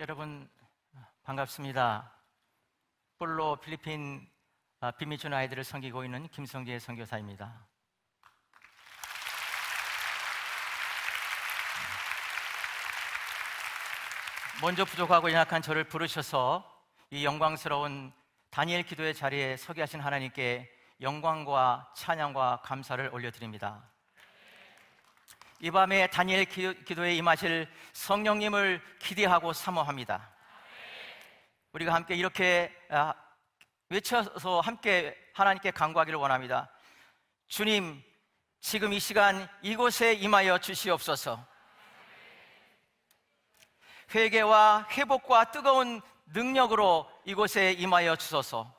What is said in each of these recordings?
여러분 반갑습니다. 뿔로 필리핀 아, 비미준 아이들을 섬기고 있는 김성재 선교사입니다. 먼저 부족하고 연약한 저를 부르셔서 이 영광스러운 다니엘 기도의 자리에 서게 하신 하나님께 영광과 찬양과 감사를 올려드립니다. 이 밤에 다니엘 기도에 임하실 성령님을 기대하고 사모합니다. 우리가 함께 이렇게 아, 외쳐서 함께 하나님께 간구하기를 원합니다. 주님, 지금 이 시간 이곳에 임하여 주시옵소서. 회개와 회복과 뜨거운 능력으로 이곳에 임하여 주소서.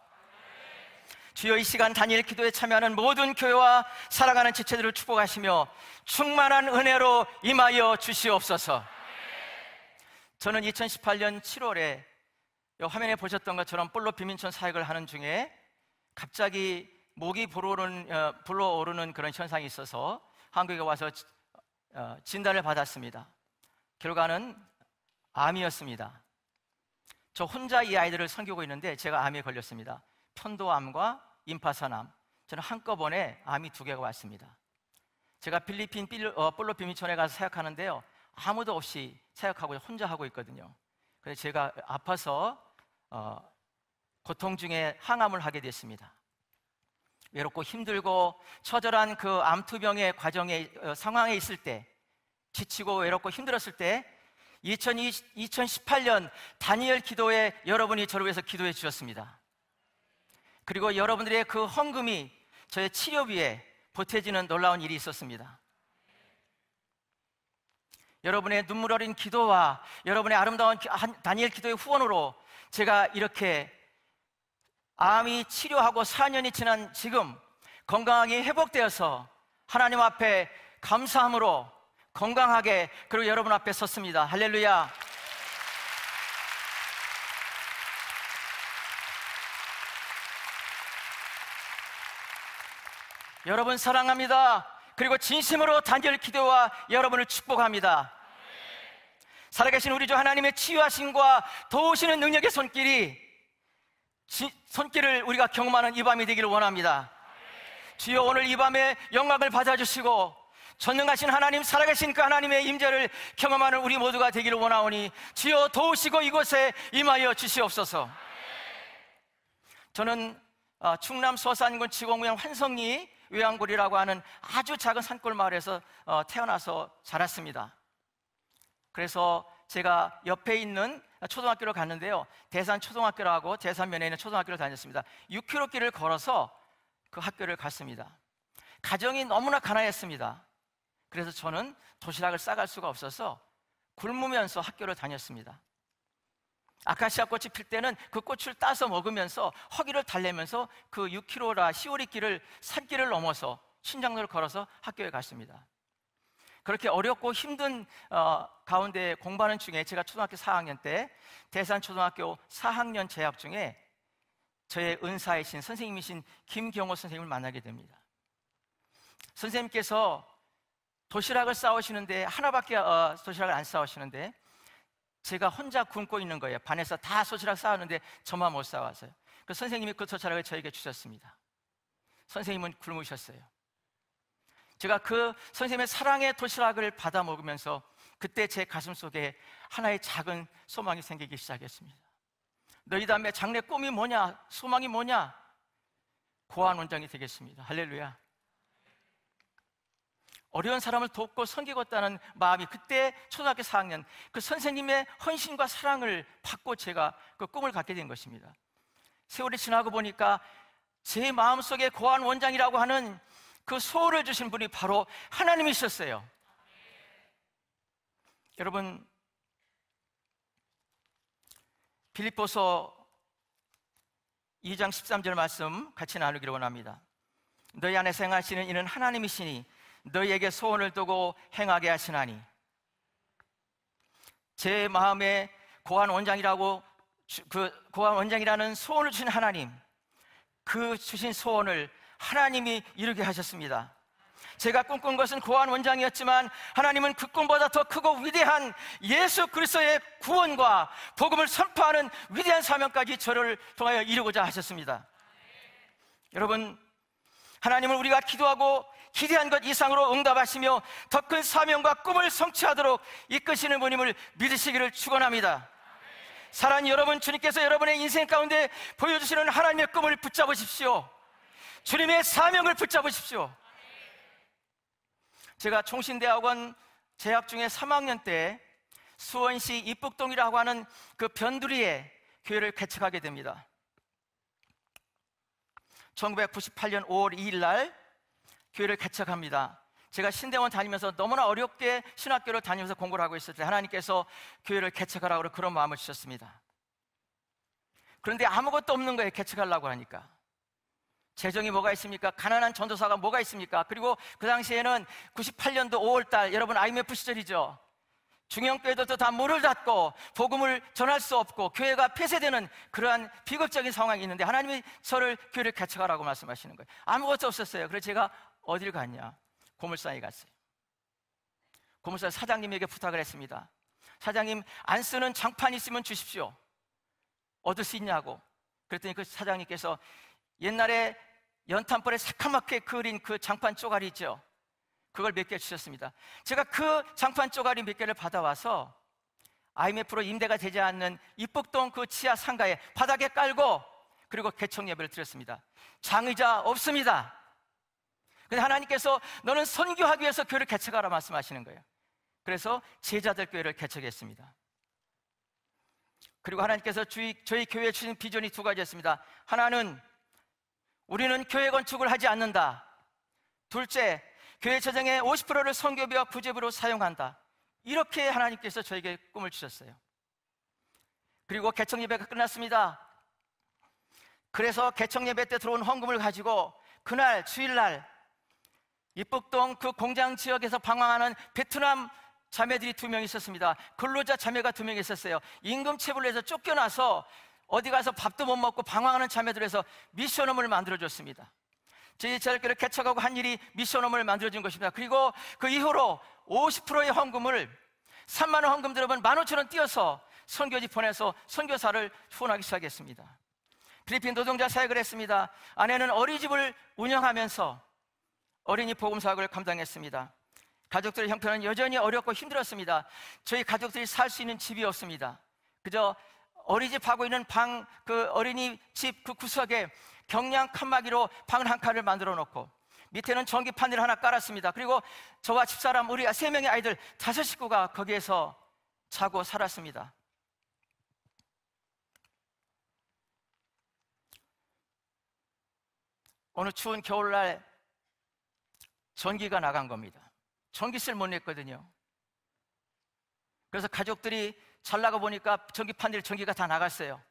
주여 이 시간 단일 기도에 참여하는 모든 교회와 살아가는 지체들을 축복하시며 충만한 은혜로 임하여 주시옵소서. 저는 2018년 7월에 화면에 보셨던 것처럼 볼로 비민촌 사역을 하는 중에 갑자기 목이 불어오르는, 어, 불어오르는 그런 현상이 있어서 한국에 와서 어, 진단을 받았습니다. 결과는 암이었습니다. 저 혼자 이 아이들을 섬기고 있는데 제가 암에 걸렸습니다. 편도암과 임파선암 저는 한꺼번에 암이 두 개가 왔습니다. 제가 필리핀 어, 볼로피 미촌에 가서 사역하는데요. 아무도 없이 사역하고 혼자 하고 있거든요. 그래서 제가 아파서 어, 고통 중에 항암을 하게 됐습니다. 외롭고 힘들고 처절한 그 암투병의 과정에 어, 상황에 있을 때 지치고 외롭고 힘들었을 때 2020, 2018년 다니엘 기도에 여러분이 저를 위해서 기도해 주셨습니다. 그리고 여러분들의 그 헌금이 저의 치료비에 보태지는 놀라운 일이 있었습니다. 여러분의 눈물 어린 기도와 여러분의 아름다운 다니엘 기도의 후원으로 제가 이렇게 암이 치료하고 4년이 지난 지금 건강하게 회복되어서 하나님 앞에 감사함으로 건강하게 그리고 여러분 앞에 섰습니다. 할렐루야. 여러분 사랑합니다. 그리고 진심으로 단결 기도와 여러분을 축복합니다. 살아계신 우리 주 하나님의 치유하신과 도우시는 능력의 손길이 지, 손길을 우리가 경험하는 이 밤이 되기를 원합니다. 주여 오늘 이 밤에 영광을 받아주시고 전능하신 하나님 살아계신 그 하나님의 임재를 경험하는 우리 모두가 되기를 원하오니 주여 도우시고 이곳에 임하여 주시옵소서. 저는 아, 충남 서산군 지공구역 환성리 외양골이라고 하는 아주 작은 산골 마을에서 어, 태어나서 자랐습니다. 그래서 제가 옆에 있는 초등학교를 갔는데요. 대산 초등학교라고 대산면에 있는 초등학교를 다녔습니다. 6km 길을 걸어서 그 학교를 갔습니다. 가정이 너무나 가난했습니다. 그래서 저는 도시락을 싸갈 수가 없어서 굶으면서 학교를 다녔습니다. 아카시아 꽃이 필 때는 그 꽃을 따서 먹으면서 허기를 달래면서 그 6km라 시오리길을 산길을 넘어서 신장로를 걸어서 학교에 갔습니다. 그렇게 어렵고 힘든 어, 가운데 공부하는 중에 제가 초등학교 4학년 때 대산 초등학교 4학년 재학 중에 저의 은사이신 선생님이신 김경호 선생님을 만나게 됩니다. 선생님께서 도시락을 싸오시는데 하나밖에 어, 도시락을 안 싸오시는데 제가 혼자 굶고 있는 거예요. 반에서 다 도시락 싸왔는데 저만 못 싸왔어요. 그 선생님이 그 도시락을 저에게 주셨습니다. 선생님은 굶으셨어요. 제가 그 선생님의 사랑의 도시락을 받아 먹으면서 그때 제 가슴 속에 하나의 작은 소망이 생기기 시작했습니다. 너희 다음에 장래 꿈이 뭐냐? 소망이 뭐냐? 고한 원장이 되겠습니다. 할렐루야. 어려운 사람을 돕고 섬기겠다는 마음이 그때 초등학교 4학년 그 선생님의 헌신과 사랑을 받고 제가 그 꿈을 갖게 된 것입니다. 세월이 지나고 보니까 제 마음속에 고한 원장이라고 하는 그 소울을 주신 분이 바로 하나님이셨어요. 여러분 빌립보서 2장 13절 말씀 같이 나누기를 원합니다. 너희 안에 생하시는 이는 하나님이시니 너희에게 소원을 두고 행하게 하시나니 제 마음에 고한 원장이라고 그 고한 원장이라는 소원을 주신 하나님 그 주신 소원을 하나님이 이루게 하셨습니다. 제가 꿈꾼 것은 고한 원장이었지만 하나님은 그 꿈보다 더 크고 위대한 예수 그리스도의 구원과 복음을 선포하는 위대한 사명까지 저를 통하여 이루고자 하셨습니다. 여러분, 하나님을 우리가 기도하고 기대한 것 이상으로 응답하시며 더 큰 사명과 꿈을 성취하도록 이끄시는 분임을 믿으시기를 축원합니다. 사랑하는 여러분, 주님께서 여러분의 인생 가운데 보여주시는 하나님의 꿈을 붙잡으십시오. 주님의 사명을 붙잡으십시오. 제가 총신대학원 재학 중에 3학년 때 수원시 입북동이라고 하는 그 변두리에 교회를 개척하게 됩니다. 1998년 5월 2일 날 교회를 개척합니다. 제가 신대원 다니면서 너무나 어렵게 신학교를 다니면서 공부를 하고 있을 때 하나님께서 교회를 개척하라고 그런 마음을 주셨습니다. 그런데 아무것도 없는 거예요. 개척하려고 하니까. 재정이 뭐가 있습니까? 가난한 전도사가 뭐가 있습니까? 그리고 그 당시에는 98년도 5월달 여러분 IMF 시절이죠. 중형교회들도 다 문을 닫고 복음을 전할 수 없고 교회가 폐쇄되는 그러한 비극적인 상황이 있는데 하나님이 저를 교회를 개척하라고 말씀하시는 거예요. 아무것도 없었어요. 그래서 제가 어딜 갔냐? 고물상에 갔어요. 고물상 사장님에게 부탁을 했습니다. 사장님, 안 쓰는 장판 있으면 주십시오. 얻을 수 있냐고. 그랬더니 그 사장님께서 옛날에 연탄불에 새카맣게 그린 그 장판 쪼가리 있죠? 그걸 몇 개 주셨습니다. 제가 그 장판 쪼가리 몇 개를 받아와서 IMF로 임대가 되지 않는 입북동 그 지하 상가에 바닥에 깔고 그리고 개척 예배를 드렸습니다. 장의자 없습니다. 근데 하나님께서 너는 선교하기 위해서 교회를 개척하라 말씀하시는 거예요. 그래서 제자들 교회를 개척했습니다. 그리고 하나님께서 주의, 저희 교회에 주신 비전이 두 가지였습니다. 하나는 우리는 교회 건축을 하지 않는다. 둘째, 교회 재정의 50%를 선교비와 부제비로 사용한다. 이렇게 하나님께서 저에게 꿈을 주셨어요. 그리고 개척 예배가 끝났습니다. 그래서 개척 예배 때 들어온 헌금을 가지고 그날 주일날 입북동 그 공장 지역에서 방황하는 베트남 자매들이 두 명 있었습니다. 근로자 자매가 두 명 있었어요. 임금 체불에서 쫓겨나서 어디 가서 밥도 못 먹고 방황하는 자매들에서 미션홈을 만들어줬습니다. 제이차를교를 개척하고 한 일이 미션홈을 만들어준 것입니다. 그리고 그 이후로 50%의 헌금을 3만 원 헌금 들어면 15,000원 띄어서 선교지 보내서 선교사를 후원하기 시작했습니다. 필리핀 노동자 사역을 했습니다. 아내는 어린이집을 운영하면서 어린이 보금 사역을 감당했습니다. 가족들의 형편은 여전히 어렵고 힘들었습니다. 저희 가족들이 살 수 있는 집이 없습니다. 그저 어린이집하고 있는 방, 그 어린이 집 그 구석에 경량 칸막이로 방 한 칸을 만들어 놓고 밑에는 전기판을 하나 깔았습니다. 그리고 저와 집사람, 우리 세 명의 아이들 다섯 식구가 거기에서 자고 살았습니다. 어느 추운 겨울날 전기가 나간 겁니다. 전기세를 못 냈거든요. 그래서 가족들이 잘 나가 보니까 전기판들 전기가 다 나갔어요.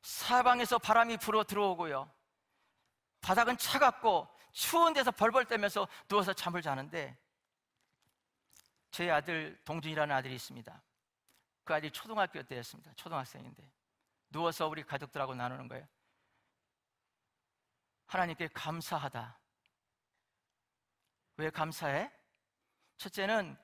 사방에서 바람이 불어 들어오고요. 바닥은 차갑고 추운 데서 벌벌 떨면서 누워서 잠을 자는데 제 아들 동준이라는 아들이 있습니다. 그 아들이 초등학교 때였습니다. 초등학생인데 누워서 우리 가족들하고 나누는 거예요. 하나님께 감사하다. 왜 감사해? 첫째는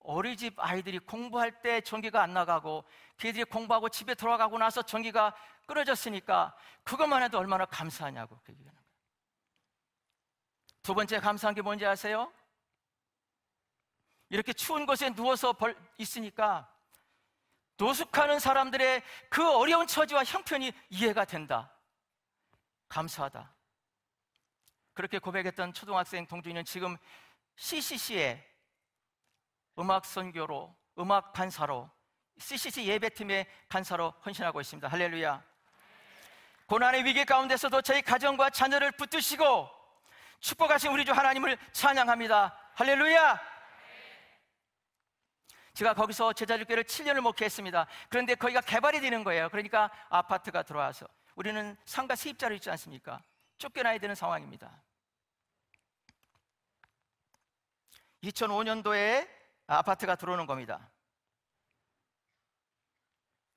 어린집 아이들이 공부할 때 전기가 안 나가고 걔들이 공부하고 집에 돌아가고 나서 전기가 끊어졌으니까 그것만 해도 얼마나 감사하냐고 그 얘기하는 거예요. 두 번째 감사한 게 뭔지 아세요? 이렇게 추운 곳에 누워서 벌 있으니까 노숙하는 사람들의 그 어려운 처지와 형편이 이해가 된다. 감사하다. 그렇게 고백했던 초등학생 동준이는 지금 CCC의 음악 선교로, 음악 반사로, CCC 예배팀의 간사로 헌신하고 있습니다. 할렐루야. 고난의 위기 가운데서도 저희 가정과 자녀를 붙드시고 축복하신 우리 주 하나님을 찬양합니다. 할렐루야. 제가 거기서 제자들교를 7년을 목회했습니다. 그런데 거기가 개발이 되는 거예요. 그러니까 아파트가 들어와서 우리는 상가 세입자로 있지 않습니까? 쫓겨나야 되는 상황입니다. 2005년도에 아파트가 들어오는 겁니다.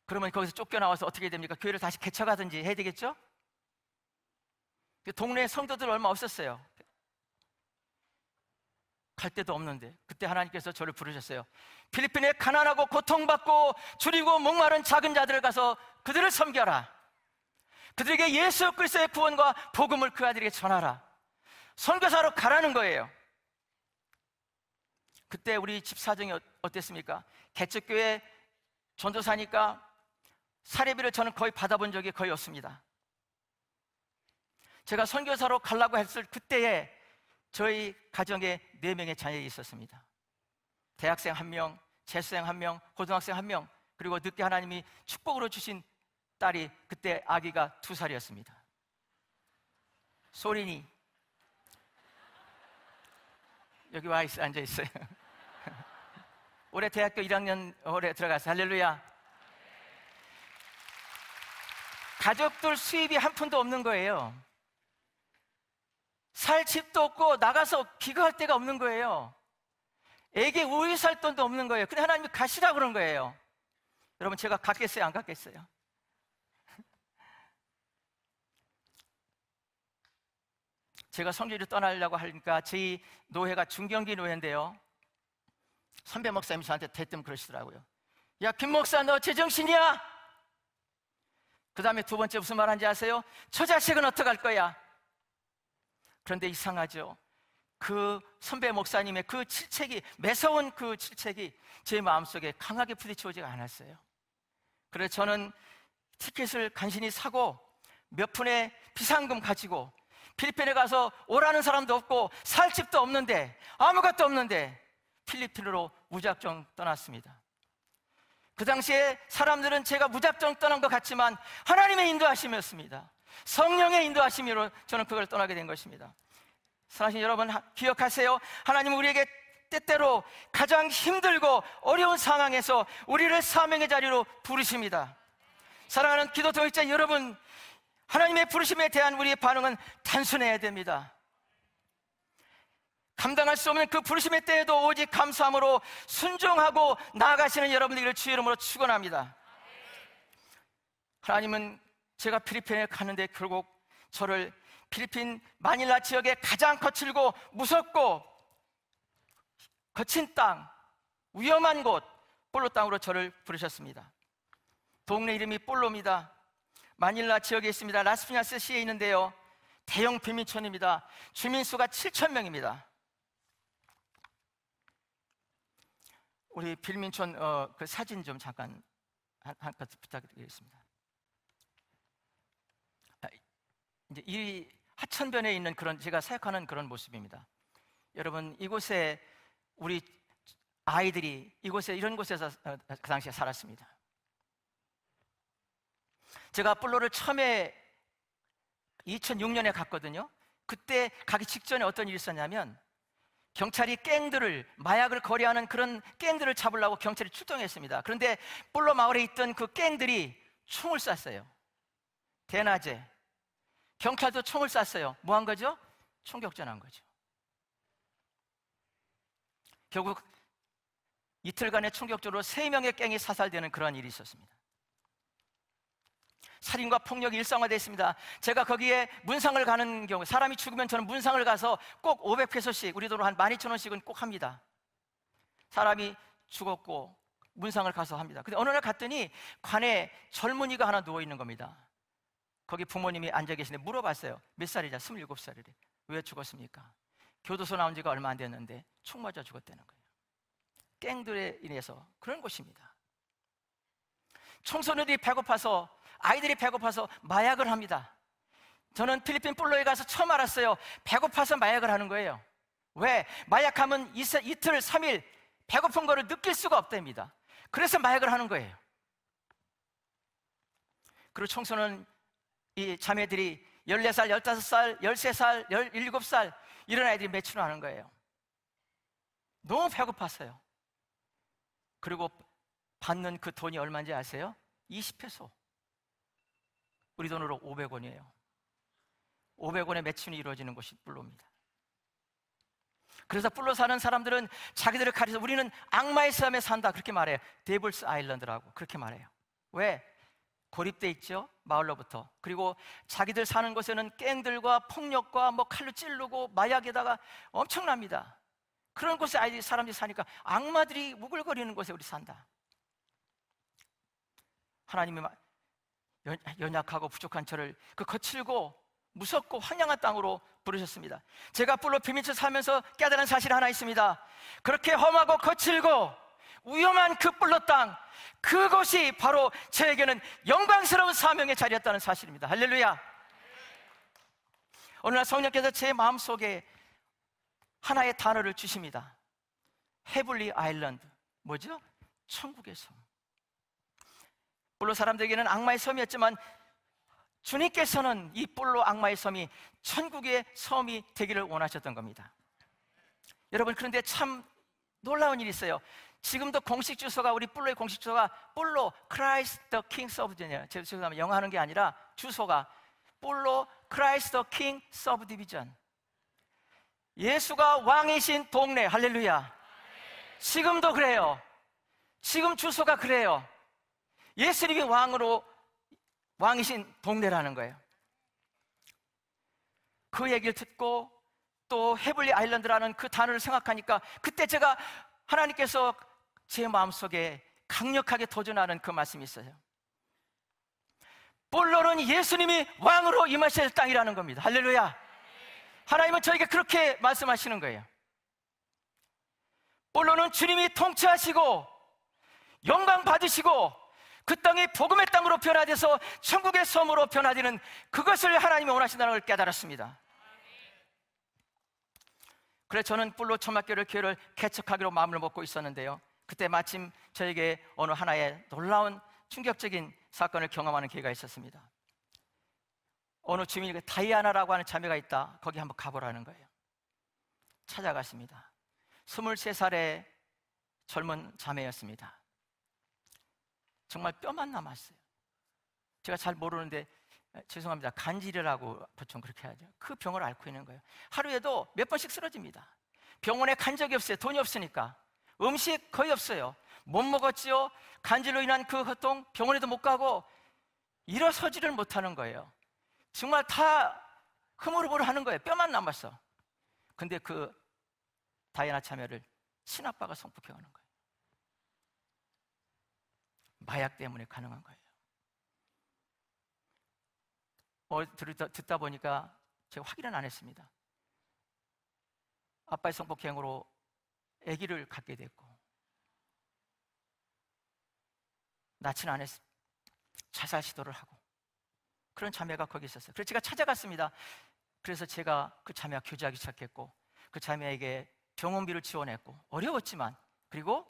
그러면 거기서 쫓겨나와서 어떻게 됩니까? 교회를 다시 개척하든지 해야 되겠죠? 그 동네에 성도들 얼마 없었어요. 갈 데도 없는데 그때 하나님께서 저를 부르셨어요. 필리핀에 가난하고 고통받고 줄이고 목마른 작은 자들을 가서 그들을 섬겨라. 그들에게 예수 그리스도의 구원과 복음을 그 아들에게 전하라. 선교사로 가라는 거예요. 그때 우리 집 사정이 어, 어땠습니까? 개척교회 전도사니까 사례비를 저는 거의 받아본 적이 거의 없습니다. 제가 선교사로 가려고 했을 그때에 저희 가정에 네 명의 자녀가 있었습니다. 대학생 한 명, 재수생 한 명, 고등학생 한 명, 그리고 늦게 하나님이 축복으로 주신 딸이 그때 아기가 두 살이었습니다. 소린이 여기 와 있어 앉아 있어요. 올해 대학교 1학년 올해 들어가서 할렐루야. 가족들 수입이 한 푼도 없는 거예요. 살 집도 없고 나가서 기거할 데가 없는 거예요. 애기 우유 살 돈도 없는 거예요. 근데 하나님이 가시라 그런 거예요. 여러분 제가 갔겠어요? 안 갔겠어요? 제가 성질을 떠나려고 하니까 저희 노예가 중경기 노예인데요. 선배 목사님 저한테 대뜸 그러시더라고요. 야, 김 목사, 너 제정신이야? 그 다음에 두 번째 무슨 말하는지 아세요? 저 자식은 어떡할 거야? 그런데 이상하죠. 그 선배 목사님의 그 질책이, 매서운 그 질책이 제 마음속에 강하게 부딪혀오지가 않았어요. 그래서 저는 티켓을 간신히 사고 몇 푼의 비상금 가지고 필리핀에 가서 오라는 사람도 없고 살 집도 없는데 아무것도 없는데 필리핀으로 무작정 떠났습니다. 그 당시에 사람들은 제가 무작정 떠난 것 같지만 하나님의 인도하심이었습니다. 성령의 인도하심으로 저는 그걸 떠나게 된 것입니다. 사랑하신 여러분 기억하세요. 하나님은 우리에게 때때로 가장 힘들고 어려운 상황에서 우리를 사명의 자리로 부르십니다. 사랑하는 기도 동역자 여러분, 하나님의 부르심에 대한 우리의 반응은 단순해야 됩니다. 감당할 수 없는 그 부르심의 때에도 오직 감사함으로 순종하고 나아가시는 여러분들을 주 이름으로 축원합니다. 하나님은 제가 필리핀에 가는데 결국 저를 필리핀 마닐라 지역의 가장 거칠고 무섭고 거친 땅, 위험한 곳, 볼로 땅으로 저를 부르셨습니다. 동네 이름이 볼로입니다. 마닐라 지역에 있습니다. 라스피냐스 시에 있는데요. 대형 비민촌입니다. 주민수가 7천 명입니다. 우리 빌민촌 어, 그 사진 좀 잠깐 한, 한 부탁드리겠습니다. 아, 이제 이 하천변에 있는 그런 제가 사역하는 그런 모습입니다. 여러분 이곳에 우리 아이들이 이곳에 이런 곳에서 어, 그 당시에 살았습니다. 제가 플로를 처음에 2006년에 갔거든요. 그때 가기 직전에 어떤 일이 있었냐면 경찰이 깽들을 마약을 거래하는 그런 깽들을 잡으려고 경찰이 출동했습니다. 그런데 뿔로 마을에 있던 그깽들이 총을 쐈어요. 대낮에 경찰도 총을 쐈어요. 뭐 한 거죠? 총격전한 거죠. 결국 이틀간의 총격전으로 세 명의 깽이 사살되는 그런 일이 있었습니다. 살인과 폭력이 일상화되어 있습니다. 제가 거기에 문상을 가는 경우 사람이 죽으면 저는 문상을 가서 꼭 500페소씩 우리 돈으로 한 12,000원씩은 꼭 합니다. 사람이 죽었고 문상을 가서 합니다. 근데 어느 날 갔더니 관에 젊은이가 하나 누워 있는 겁니다. 거기 부모님이 앉아 계시는데 물어봤어요. 몇 살이냐? 27살이래. 왜 죽었습니까? 교도소 나온 지가 얼마 안 됐는데 총 맞아 죽었다는 거예요. 깽들에 인해서 그런 곳입니다 청소년들이 배고파서 아이들이 배고파서 마약을 합니다. 저는 필리핀 뿔로에 가서 처음 알았어요. 배고파서 마약을 하는 거예요. 왜? 마약하면 이틀, 이 3일 배고픈 거를 느낄 수가 없답니다. 그래서 마약을 하는 거예요. 그리고 청소년 이 자매들이 14살, 15살, 13살, 17살 이런 아이들이 매춘을 하는 거예요. 너무 배고팠어요. 그리고 받는 그 돈이 얼마인지 아세요? 20회소. 우리 돈으로 500원이에요. 500원의 매춘이 이루어지는 곳이 뿔로입니다. 그래서 뿔로 사는 사람들은 자기들을 가리서 우리는 악마의 섬에 산다 그렇게 말해요. 데블스 아일랜드라고 그렇게 말해요. 왜? 고립돼 있죠 마을로부터 그리고 자기들 사는 곳에는 깽들과 폭력과 뭐 칼로 찌르고 마약에다가 엄청납니다. 그런 곳에 아이들이 사람들이 사니까 악마들이 무글거리는 곳에 우리 산다. 하나님이 연약하고 부족한 저를 그 거칠고 무섭고 황량한 땅으로 부르셨습니다. 제가 불로 비밀처 살면서 깨달은 사실 하나 있습니다. 그렇게 험하고 거칠고 위험한 그 불로 땅, 그것이 바로 저에게는 영광스러운 사명의 자리였다는 사실입니다. 할렐루야. 어느 날 성령께서 제 마음속에 하나의 단어를 주십니다. 헤블리 아일랜드. 뭐죠? 천국의 섬. 뿔로 사람들에게는 악마의 섬이었지만 주님께서는 이 뿔로 악마의 섬이 천국의 섬이 되기를 원하셨던 겁니다. 여러분 그런데 참 놀라운 일이 있어요. 지금도 공식 주소가 우리 뿔로의 공식 주소가 뿔로 Christ the King Subdivision 제 죄송합니다. 영어 하는 게 아니라 주소가 뿔로 Christ the King Subdivision 예수가 왕이신 동네 할렐루야. 지금도 그래요. 지금 주소가 그래요. 예수님이 왕으로 왕이신 동네라는 거예요. 그 얘기를 듣고 또 헤블리 아일랜드라는 그 단어를 생각하니까 그때 제가 하나님께서 제 마음속에 강력하게 도전하는 그 말씀이 있어요. 볼로는 예수님이 왕으로 임하실 땅이라는 겁니다. 할렐루야. 하나님은 저에게 그렇게 말씀하시는 거예요. 볼로는 주님이 통치하시고 영광 받으시고 그 땅이 복음의 땅으로 변화돼서 천국의 섬으로 변화되는 그것을 하나님이 원하신다는 걸 깨달았습니다. 그래 서 저는 뿔로 초막교를 교회를 개척하기로 마음을 먹고 있었는데요. 그때 마침 저에게 어느 하나의 놀라운 충격적인 사건을 경험하는 기회가 있었습니다. 어느 주민이 그 다이아나라고 하는 자매가 있다. 거기 한번 가보라는 거예요. 찾아갔습니다. 23살의 젊은 자매였습니다. 정말 뼈만 남았어요. 제가 잘 모르는데 죄송합니다. 간질이라고 보통 그렇게 하죠. 그 병을 앓고 있는 거예요. 하루에도 몇 번씩 쓰러집니다. 병원에 간 적이 없어요. 돈이 없으니까. 음식 거의 없어요. 못 먹었지요. 간질로 인한 그허통 병원에도 못 가고 일어서지를 못하는 거예요. 정말 다 흐물흐물 하는 거예요. 뼈만 남았어. 근데 그 다이아나 참여를 친아빠가 성폭행하는 거예요. 마약 때문에 가능한 거예요. 어, 들다, 듣다 보니까 제가 확인은 안 했습니다. 아빠의 성폭행으로 아기를 갖게 됐고 낳지않았 자살 시도를 하고 그런 자매가 거기 있었어요. 그래서 제가 찾아갔습니다. 그래서 제가 그 자매와 교제하기 시작했고 그 자매에게 병원비를 지원했고 어려웠지만 그리고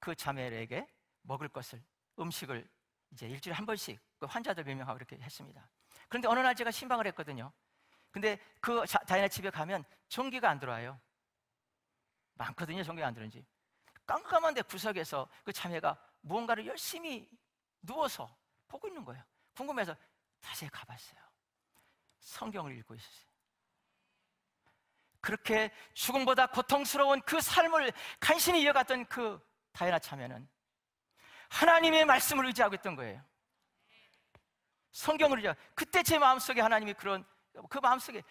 그 자매에게 먹을 것을 음식을 이제 일주일에 한 번씩 그 환자들 몇명하고 이렇게 했습니다. 그런데 어느 날 제가 신방을 했거든요. 근데 그 다이나 집에 가면 전기가 안 들어와요. 많거든요, 전기가 안 들어온지. 깜깜한데 구석에서 그 자매가 무언가를 열심히 누워서 보고 있는 거예요. 궁금해서 다시 가봤어요. 성경을 읽고 있었어요. 그렇게 죽음보다 고통스러운 그 삶을 간신히 이어갔던 그 다이나 참여는 하나님의 말씀을 의지하고 있던 거예요. 성경을 의지하고. 그때 제 마음속에 하나님이 그런, 그 마음속에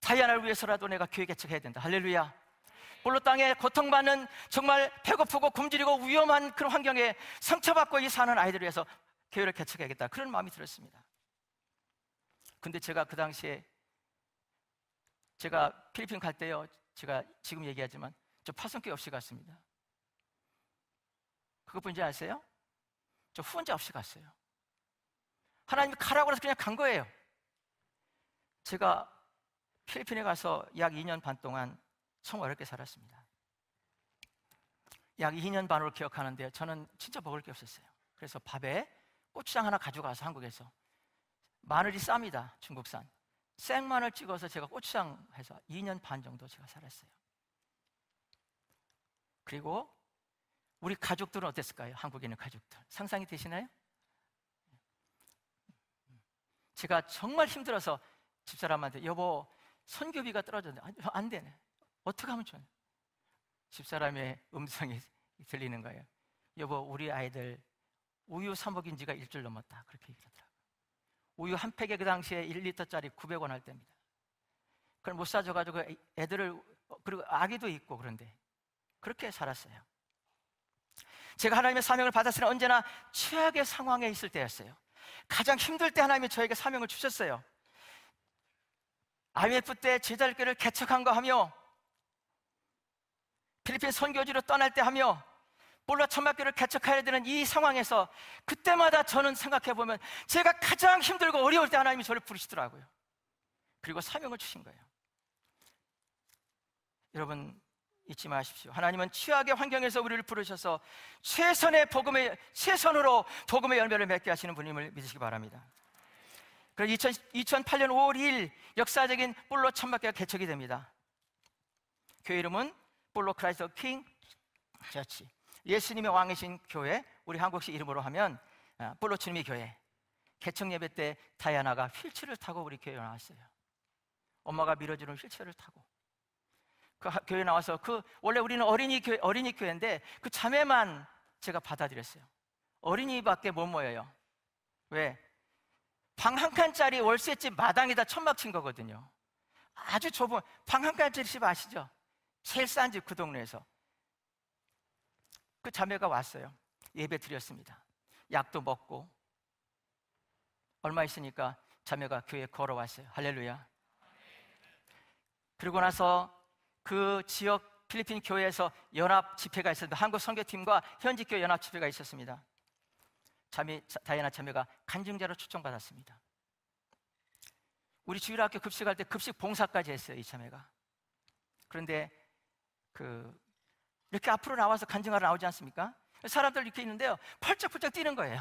다이아나를 위해서라도 내가 교회 개척해야 된다. 할렐루야. 볼로 땅에 고통받는 정말 배고프고 굶주리고 위험한 그런 환경에 상처받고 이 사는 아이들을 위해서 교회를 개척해야겠다. 그런 마음이 들었습니다. 근데 제가 그 당시에 제가 필리핀 갈 때요. 제가 지금 얘기하지만 저파송교 없이 갔습니다. 그것뿐인지 아세요? 저원자 없이 갔어요. 하나님이 가라고 해서 그냥 간 거예요. 제가 필리핀에 가서 약 2년 반 동안 참 어렵게 살았습니다. 약 2년 반으로 기억하는데 저는 진짜 먹을 게 없었어요. 그래서 밥에 고추장 하나 가져가서 한국에서 마늘이 쌉니다. 중국산. 생마늘 찍어서 제가 고추장 해서 2년 반 정도 제가 살았어요. 그리고 우리 가족들은 어땠을까요? 한국인의 가족들. 상상이 되시나요? 제가 정말 힘들어서 집사람한테 여보 선교비가 떨어졌는데 안 되네. 어떻게 하면 좋냐? 집사람의 음성이 들리는 거예요. 여보 우리 아이들 우유 사 먹인 지가 일주일 넘었다. 그렇게 얘기하더라고요. 우유 한 팩에 그 당시에 1리터짜리 900원 할 때입니다. 그걸 못 사줘가지고 애들을 그리고 아기도 있고 그런데 그렇게 살았어요. 제가 하나님의 사명을 받았을 때 언제나 최악의 상황에 있을 때였어요. 가장 힘들 때 하나님이 저에게 사명을 주셨어요. IMF 때 제자들교를 개척한 거 하며 필리핀 선교지로 떠날 때 하며 몰라 천막교를 개척해야 되는 이 상황에서 그때마다 저는 생각해 보면 제가 가장 힘들고 어려울 때 하나님이 저를 부르시더라고요. 그리고 사명을 주신 거예요. 여러분 잊지 마십시오. 하나님은 최악의 환경에서 우리를 부르셔서 최선의 복음의 최선으로 복음의 열매를 맺게 하시는 분임을 믿으시기 바랍니다. 그래서 2 0 0 8년 5월 1일 역사적인 볼로 천막교가 개척이 됩니다. 교회 그 이름은 볼로 크라이스트 킹 저치. 예수님의 왕이신 교회, 우리 한국식 이름으로 하면 볼로 아, 주님의 교회. 개척 예배 때 다이아나가 휠체어를 타고 우리 교회에 나왔어요. 엄마가 밀어주는 휠체어를 타고. 그 교회 나와서 그 원래 우리는 어린이 교회, 어린이 교회인데 그 자매만 제가 받아들였어요. 어린이밖에 못 모여요. 왜? 방 한 칸짜리 월세집 마당에다 천막 친 거거든요. 아주 좁은 방 한 칸짜리 집 아시죠? 제일 싼 집 그 동네에서 그 자매가 왔어요. 예배 드렸습니다. 약도 먹고 얼마 있으니까 자매가 교회에 걸어왔어요. 할렐루야. 그리고 나서 그 지역 필리핀 교회에서 연합 집회가 있었는데 한국 선교팀과 현지 교회 연합 집회가 있었습니다. 자매, 다이애나 자매가 간증자로 초청받았습니다. 우리 주일학교 급식할 때 급식 봉사까지 했어요, 이 자매가. 그런데 그 이렇게 앞으로 나와서 간증하러 나오지 않습니까? 사람들 이렇게 있는데요. 펄쩍펄쩍 뛰는 거예요.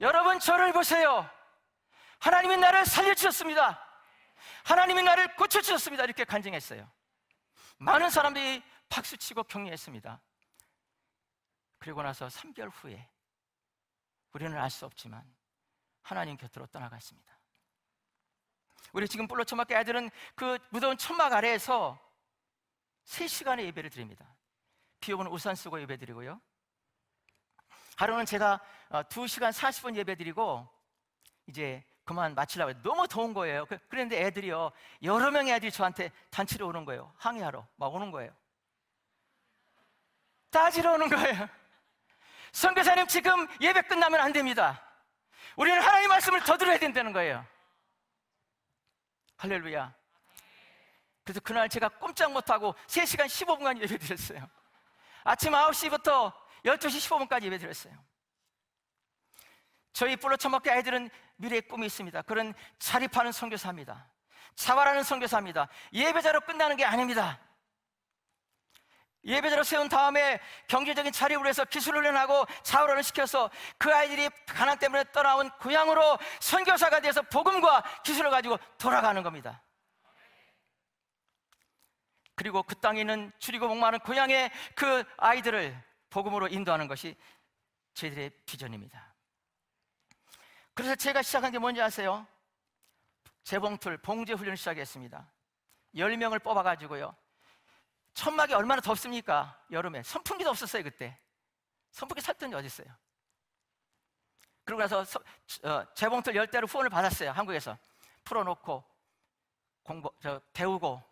여러분 저를 보세요. 하나님이 나를 살려주셨습니다. 하나님이 나를 고쳐주셨습니다. 이렇게 간증했어요. 많은 사람들이 박수치고 격려했습니다. 그리고 나서 3개월 후에 우리는 알 수 없지만 하나님 곁으로 떠나갔습니다. 우리 지금 뿔로 천막의 아들은 그 무더운 천막 아래에서 3시간의 예배를 드립니다. 비옥은 우산 쓰고 예배 드리고요. 하루는 제가 2시간 어, 40분 예배 드리고 이제 그만 마치려고 해요. 너무 더운 거예요. 그런데 애들이요. 여러 명의 애들이 저한테 단체로 오는 거예요. 항의하러 막 오는 거예요. 따지러 오는 거예요. 선교사님 지금 예배 끝나면 안 됩니다. 우리는 하나님 말씀을 더 들어야 된다는 거예요. 할렐루야. 그래서 그날 제가 꼼짝 못하고 3시간 15분간 예배 드렸어요. 아침 9시부터 12시 15분까지 예배 드렸어요. 저희 불로 처먹게 아이들은 미래의 꿈이 있습니다. 그런 자립하는 선교사입니다. 자활하는 선교사입니다. 예배자로 끝나는 게 아닙니다. 예배자로 세운 다음에 경제적인 자립을 해서 기술 을련하고 자활을 시켜서 그 아이들이 가난 때문에 떠나온 고향으로 선교사가 돼서 복음과 기술을 가지고 돌아가는 겁니다. 그리고 그 땅에 있는 줄이고 목마른 고향의 그 아이들을 복음으로 인도하는 것이 저희들의 비전입니다. 그래서 제가 시작한 게 뭔지 아세요? 재봉틀, 봉제훈련을 시작했습니다. 10명을 뽑아가지고요. 천막이 얼마나 덥습니까? 여름에. 선풍기도 없었어요, 그때. 선풍기 살던지 어딨어요? 그러고 나서 서, 어, 재봉틀 열대로 후원을 받았어요, 한국에서. 풀어놓고, 공부, 저, 배우고,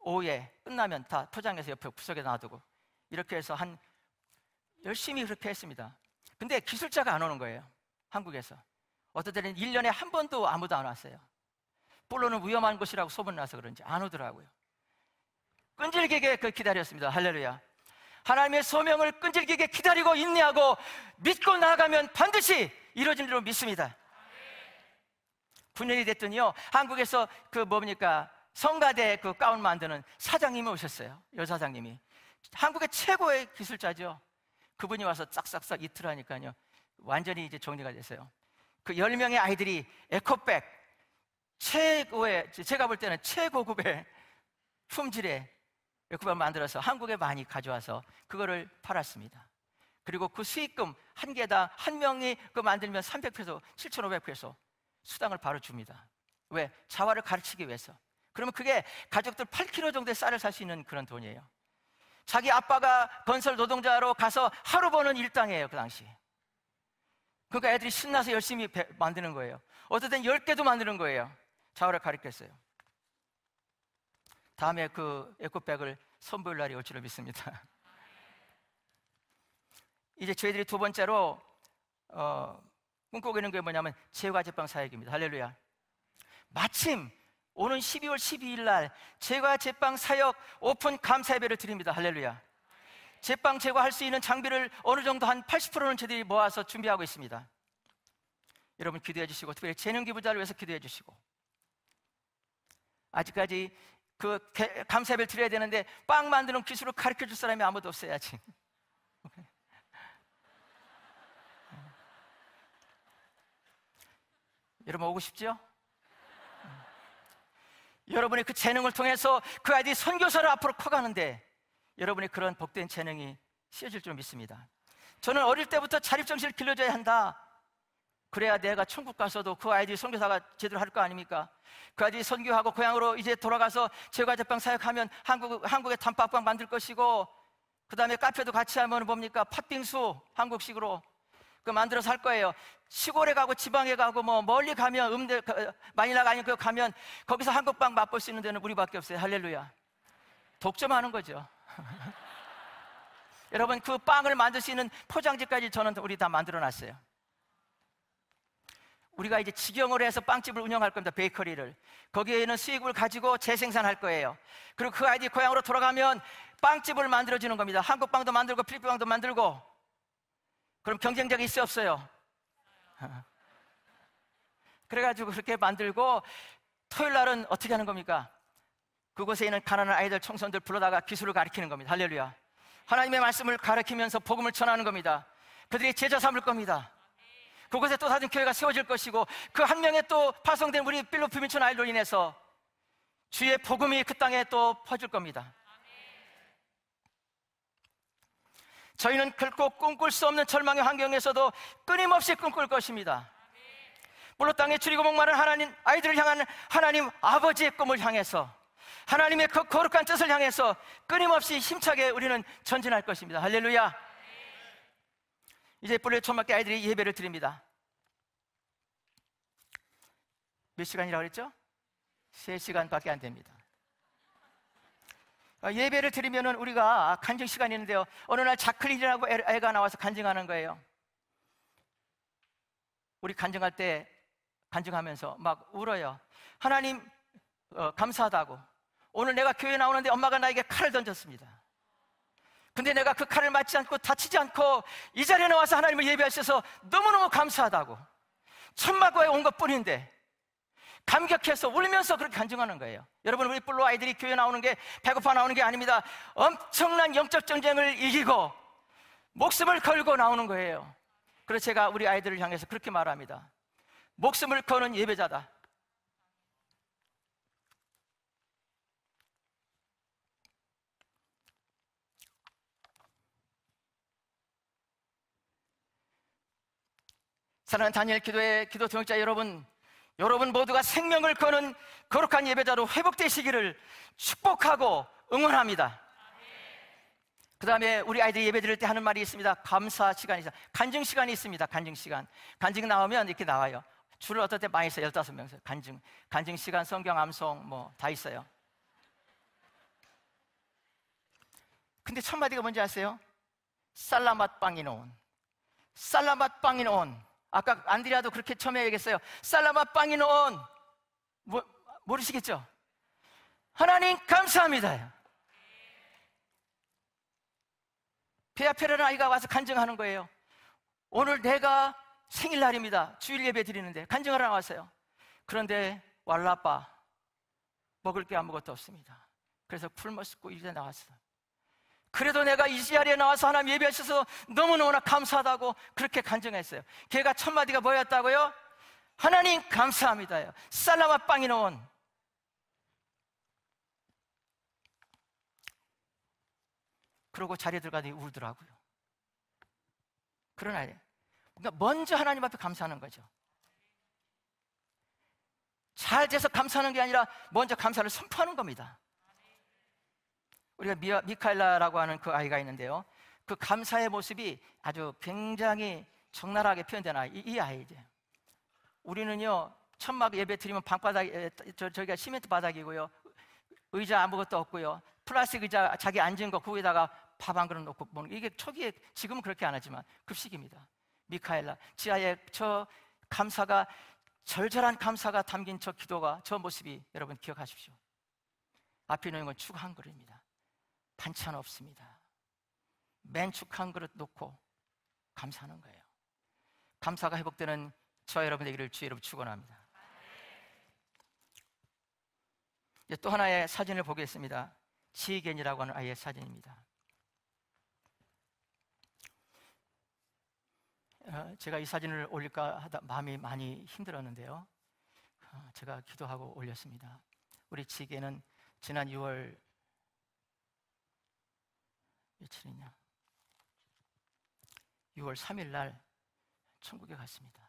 오후에 끝나면 다 포장해서 옆에 구석에 놔두고, 이렇게 해서 한, 열심히 그렇게 했습니다. 근데 기술자가 안 오는 거예요, 한국에서. 어떤 때는 1년에 한 번도 아무도 안 왔어요. 볼로는 위험한 곳이라고 소문나서 그런지 안 오더라고요. 끈질기게 그 기다렸습니다. 할렐루야. 하나님의 소명을 끈질기게 기다리고 인내하고 믿고 나아가면 반드시 이루어진 줄 믿습니다. 9년이 됐더니요. 한국에서 그 뭡니까? 성가대 그 가운 만드는 사장님이 오셨어요. 여사장님이. 한국의 최고의 기술자죠. 그분이 와서 싹싹싹 이틀 하니까요. 완전히 이제 정리가 됐어요. 그 10명의 아이들이 에코백, 최고의, 제가 볼 때는 최고급의 품질의 에코백을 만들어서 한국에 많이 가져와서 그거를 팔았습니다. 그리고 그 수익금 한 개당 한 명이 그 만들면 3 0 0에서7 5 0 0에서 수당을 바로 줍니다. 왜? 자화를 가르치기 위해서. 그러면 그게 가족들 8kg 정도의 쌀을 살 수 있는 그런 돈이에요. 자기 아빠가 건설 노동자로 가서 하루 버는 일당이에요, 그 당시. 에 그러니까 애들이 신나서 열심히 배, 만드는 거예요. 어쨌든 열개도 만드는 거예요. 자우를 가리켰어요. 다음에 그 에코백을 선보일 날이 올 줄을 믿습니다. 이제 저희들이 두 번째로 어, 꿈꾸기는 게 뭐냐면 제과제빵 사역입니다. 할렐루야. 마침 오는 12월 12일 날 제과제빵 사역 오픈 감사 예배를 드립니다. 할렐루야. 제빵 제거할 수 있는 장비를 어느 정도 한 80%는 저희들이 모아서 준비하고 있습니다. 여러분 기도해 주시고 특별히 재능 기부자를 위해서 기도해 주시고 아직까지 그 감사를 드려야 되는데 빵 만드는 기술을 가르쳐 줄 사람이 아무도 없어야지. 네. 여러분 오고 싶죠? 네. 여러분의 그 재능을 통해서 그 아이들이 선교사를 앞으로 커가는데 여러분이 그런 복된 재능이 씌어질줄 믿습니다. 저는 어릴 때부터 자립정신을 길러줘야 한다. 그래야 내가 천국 가서도 그 아이들이 선교사가 제대로 할 거 아닙니까? 그 아이들이 선교하고 고향으로 이제 돌아가서 제과제빵 사역하면 한국, 한국의 단팥빵 만들 것이고 그 다음에 카페도 같이 하면 뭡니까? 팥빙수 한국식으로 그 만들어서 할 거예요. 시골에 가고 지방에 가고 뭐 멀리 가면 음대 많이 나가니닌그 그 가면 거기서 한국빵 맛볼 수 있는 데는 우리밖에 없어요. 할렐루야. 독점하는 거죠. 여러분 그 빵을 만들 수 있는 포장지까지 저는 우리 다 만들어 놨어요. 우리가 이제 직영으로 해서 빵집을 운영할 겁니다. 베이커리를. 거기에 는 수익을 가지고 재생산할 거예요. 그리고 그 아이디 고향으로 돌아가면 빵집을 만들어 주는 겁니다. 한국 빵도 만들고 필리핀 빵도 만들고. 그럼 경쟁자이 있어 없어요? 그래가지고 그렇게 만들고 토요일 날은 어떻게 하는 겁니까? 그곳에 있는 가난한 아이들 청소년들 불러다가 기술을 가르치는 겁니다. 할렐루야. 하나님의 말씀을 가르치면서 복음을 전하는 겁니다. 그들이 제자 삼을 겁니다. 그곳에 또사른 교회가 세워질 것이고 그 한 명의 또 파송된 우리 필로피민촌 아이로 인해서 주의 복음이 그 땅에 또 퍼질 겁니다. 저희는 결코 꿈꿀 수 없는 절망의 환경에서도 끊임없이 꿈꿀 것입니다. 물론 땅에 줄이고 목마른 하나님 아이들을 향한 하나님 아버지의 꿈을 향해서 하나님의 그 거룩한 뜻을 향해서 끊임없이 힘차게 우리는 전진할 것입니다. 할렐루야. 이제 불의 초막에 아이들이 예배를 드립니다. 몇 시간이라고 그랬죠? 3시간밖에 안 됩니다. 아, 예배를 드리면 우리가 간증 시간이 있는데요. 어느 날 자클린이라고 애가 나와서 간증하는 거예요. 우리 간증할 때 간증하면서 막 울어요. 하나님 어, 감사하다고. 오늘 내가 교회 나오는데 엄마가 나에게 칼을 던졌습니다. 근데 내가 그 칼을 맞지 않고 다치지 않고 이 자리에 나와서 하나님을 예배하셔서 너무너무 감사하다고 천막과에 온 것 뿐인데 감격해서 울면서 그렇게 간증하는 거예요. 여러분 우리 뿔로 아이들이 교회 나오는 게 배고파 나오는 게 아닙니다. 엄청난 영적 전쟁을 이기고 목숨을 걸고 나오는 거예요. 그래서 제가 우리 아이들을 향해서 그렇게 말합니다. 목숨을 거는 예배자다. 사랑하는 다니엘 기도의 기도 동역자 여러분, 여러분 모두가 생명을 거는 거룩한 예배자로 회복되시기를 축복하고 응원합니다. 그 다음에 우리 아이들이 예배 드릴 때 하는 말이 있습니다. 감사 시간이 있어 간증 시간이 있습니다. 간증 시간. 간증 나오면 이렇게 나와요. 줄을 어떨 때 많이 있어요. 15명 있요 간증. 간증 시간, 성경 암송, 뭐, 다 있어요. 근데 첫마디가 뭔지 아세요? 살라맛 빵이 놓은. 살라맛 빵이 놓은. 아까 안드리아도 그렇게 처음에 얘기했어요. 살라마 빵이노 뭐, 모르시겠죠? 하나님 감사합니다. 베아페라는 아이가 와서 간증하는 거예요. 오늘 내가 생일날입니다. 주일 예배 드리는데 간증하러 나왔어요. 그런데 왈라빠 먹을 게 아무것도 없습니다. 그래서 굶어 죽고 이제 나왔어요. 그래도 내가 이 자리에 나와서 하나님 예배하셔서 너무너무나 감사하다고 그렇게 간증했어요. 걔가 첫 마디가 뭐였다고요? 하나님 감사합니다요. 살라마 빵이 나온 그러고 자리에 들어가더니 울더라고요. 그런 아 그러니까 먼저 하나님 앞에 감사하는 거죠. 잘 돼서 감사하는 게 아니라 먼저 감사를 선포하는 겁니다. 우리가 미 미카엘라라고 하는 그 아이가 있는데요. 그 감사의 모습이 아주 굉장히 적나라하게 표현된 아이, 이, 이 아이죠. 우리는요, 천막 예배 드리면 방바닥, 저, 저기가 시멘트 바닥이고요. 의자 아무것도 없고요. 플라스틱 의자 자기 앉은 거 거기다가 그 밥한 그릇 놓고 먹는 이게 초기에 지금은 그렇게 안 하지만 급식입니다. 미카엘라 지하에 저 감사가 절절한 감사가 담긴 저 기도가 저 모습이 여러분 기억하십시오. 앞에 놓인 건 추가 한 그릇입니다. 반찬 없습니다. 맨축 한 그릇 놓고 감사하는 거예요. 감사가 회복되는 저 여러분 되기를 주의 여 축원합니다. 또 하나의 사진을 보겠습니다. 지겐이라고 하는 아이의 사진입니다. 어, 제가 이 사진을 올릴까 하다 마음이 많이 힘들었는데요. 어, 제가 기도하고 올렸습니다. 우리 지게는 지난 6월 며칠이냐? 6월 3일 날 천국에 갔습니다.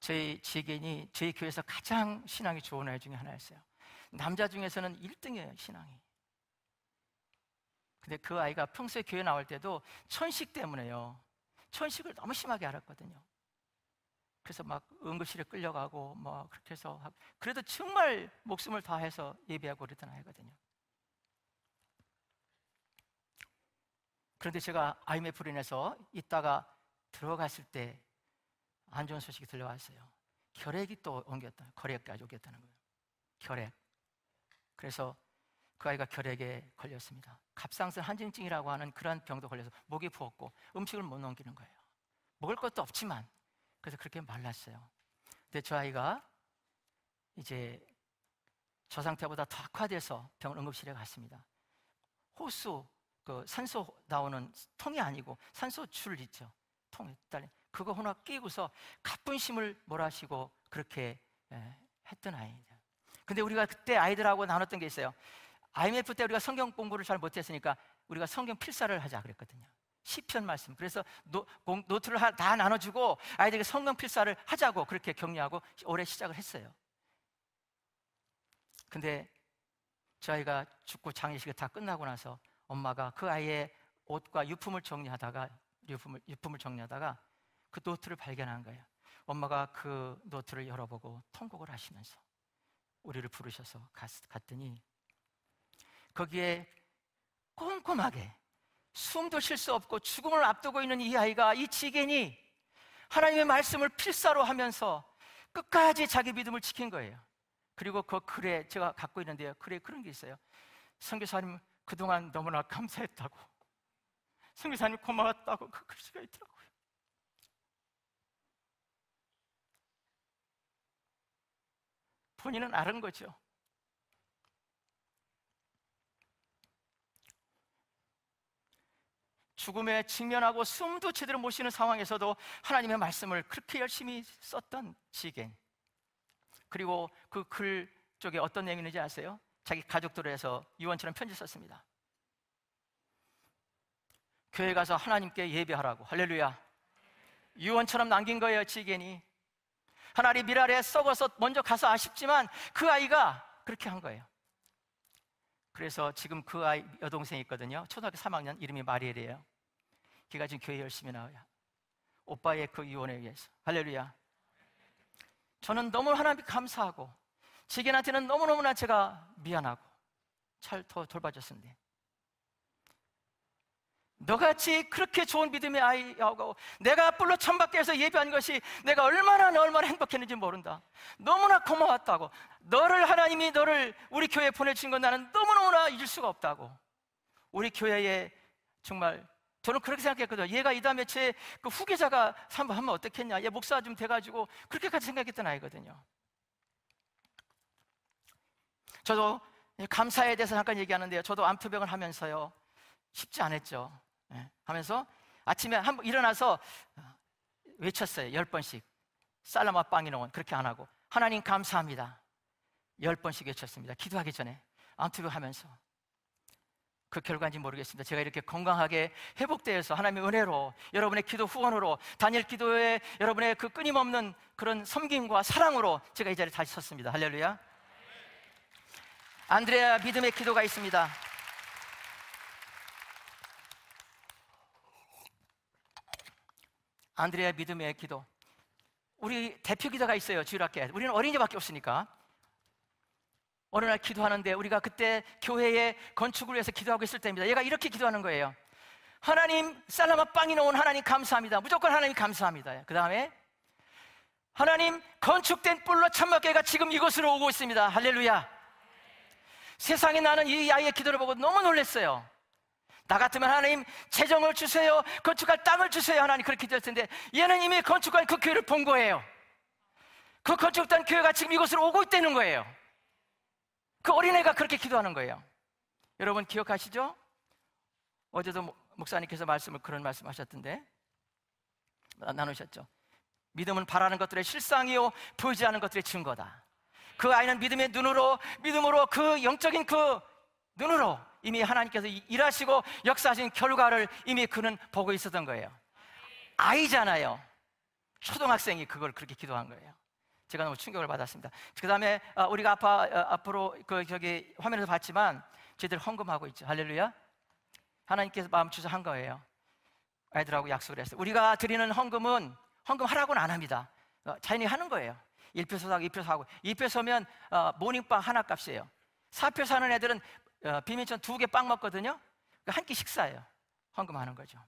저희 지겐이 저희 교회에서 가장 신앙이 좋은 애 중에 하나였어요. 남자 중에서는 1등이에요, 신앙이. 근데 그 아이가 평소에 교회 나올 때도 천식 때문에요. 천식을 너무 심하게 앓았거든요. 그래서 막 응급실에 끌려가고 뭐 그렇게 해서 그래도 정말 목숨을 다해서 예배하고 그러던 아이거든요. 그런데 제가 IMF로 인해서 있다가 들어갔을 때 안 좋은 소식이 들려왔어요. 결핵이 또 옮겼다. 거래까지 옮겼다는 거예요. 결핵. 그래서 그 아이가 결핵에 걸렸습니다. 갑상선 한증증이라고 하는 그러한 병도 걸려서 목이 부었고 음식을 못 넘기는 거예요. 먹을 것도 없지만 그래서 그렇게 말랐어요. 근데 저 아이가 이제 저 상태보다 더 악화돼서 병원 응급실에 갔습니다. 호수 그 산소 나오는 통이 아니고 산소 줄 있죠. 통에 딸린 그거 하나 끼고서 가뿐심을 몰아시고 그렇게 예, 했던 아이죠. 입니 근데 우리가 그때 아이들하고 나눴던 게 있어요. IMF 때 우리가 성경 공부를 잘 못했으니까 우리가 성경 필사를 하자 그랬거든요. 시편 말씀. 그래서 노, 노트를 다 나눠주고 아이들에게 성경 필사를 하자고 그렇게 격려하고 올해 시작을 했어요. 근데 저희가 죽고 장례식이 다 끝나고 나서 엄마가 그 아이의 옷과 유품을 정리하다가 유품을, 유품을 정리하다가 그 노트를 발견한 거예요. 엄마가 그 노트를 열어보고 통곡을 하시면서 우리를 부르셔서 갔, 갔더니 거기에 꼼꼼하게 숨도 쉴 수 없고 죽음을 앞두고 있는 이 아이가 이 지겐이 하나님의 말씀을 필사로 하면서 끝까지 자기 믿음을 지킨 거예요. 그리고 그 글에 제가 갖고 있는데요. 글에 그런 게 있어요. 성교사님 그동안 너무나 감사했다고 선교사님 고마웠다고 그 글씨가 있더라고요 본인은 아는 거죠 죽음에 직면하고 숨도 제대로 못 쉬는 상황에서도 하나님의 말씀을 그렇게 열심히 썼던 지겐. 그리고 그 글 쪽에 어떤 내용이 있는지 아세요? 자기 가족들에서 유언처럼 편지 썼습니다. 교회 가서 하나님께 예배하라고 할렐루야. 유언처럼 남긴 거예요, 지겐이. 하나님 미랄에 썩어서 먼저 가서 아쉽지만 그 아이가 그렇게 한 거예요. 그래서 지금 그 아이 여동생이 있거든요. 초등학교 3학년 이름이 마리엘이에요. 걔가 지금 교회 열심히 나와요. 오빠의 그 유언에 의해서. 할렐루야. 저는 너무 하나님께 감사하고 지게한테는 너무너무나 제가 미안하고 잘터 돌봐줬는데 너같이 그렇게 좋은 믿음의 아이하고 내가 불로 천밖에 서 예배한 것이 내가 얼마나 얼마나 행복했는지 모른다 너무나 고마웠다고 너를 하나님이 너를 우리 교회에 보내주신 건 나는 너무너무나 잊을 수가 없다고 우리 교회에 정말 저는 그렇게 생각했거든요 얘가 이 다음에 제그 후계자가 한번 하면 어떻겠냐 얘 목사 좀 돼가지고 그렇게까지 생각했던 아이거든요 저도 감사에 대해서 잠깐 얘기하는데요. 저도 암투병을 하면서요. 쉽지 않았죠. 예, 하면서 아침에 한번 일어나서 어, 외쳤어요. 열 번씩. 살라마 빵이노원 그렇게 안 하고 하나님 감사합니다. 열 번씩 외쳤습니다. 기도하기 전에 암투병 하면서 그 결과인지 모르겠습니다. 제가 이렇게 건강하게 회복되어서 하나님의 은혜로 여러분의 기도 후원으로 단일 기도에 여러분의 그 끊임없는 그런 섬김과 사랑으로 제가 이 자리에 다시 섰습니다. 할렐루야. 안드레아 믿음의 기도가 있습니다. 안드레아 믿음의 기도. 우리 대표 기도가 있어요. 주일학교에. 우리는 어린이밖에 없으니까. 어느 날 기도하는데 우리가 그때 교회의 건축을 위해서 기도하고 있을 때입니다. 얘가 이렇게 기도하는 거예요. 하나님 살라마 빵이 나온 하나님 감사합니다. 무조건 하나님 감사합니다. 그 다음에 하나님 건축된 뿔로 참막교가 지금 이곳으로 오고 있습니다. 할렐루야. 세상에 나는 이 아이의 기도를 보고 너무 놀랐어요. 나 같으면 하나님 재정을 주세요. 건축할 땅을 주세요. 하나님 그렇게 기도했을 텐데 얘는 이미 건축한 그 교회를 본 거예요. 그 건축단 교회가 지금 이곳으로 오고 있다는 거예요. 그 어린애가 그렇게 기도하는 거예요. 여러분 기억하시죠? 어제도 목사님께서 말씀을 그런 말씀하셨던데 나누셨죠. 믿음은 바라는 것들의 실상이요 보이지 않은 것들의 증거다. 그 아이는 믿음의 눈으로 믿음으로 그 영적인 그 눈으로 이미 하나님께서 일하시고 역사하신 결과를 이미 그는 보고 있었던 거예요. 아이잖아요. 초등학생이 그걸 그렇게 기도한 거예요. 제가 너무 충격을 받았습니다. 그 다음에 아, 우리가 아파, 어, 앞으로 그 저기 화면에서 봤지만 저희들 헌금하고 있죠. 할렐루야. 하나님께서 마음 주저한 거예요. 아이들하고 약속을 했어요. 우리가 드리는 헌금은 헌금 하라고는 안 합니다. 어, 자연히 하는 거예요. 1표소하고 2표사고2표서면 어, 모닝빵 하나 값이에요 4표 사는 애들은 어, 비밀촌 두 개 빵 먹거든요 그러니까 한끼 식사예요 헌금하는 거죠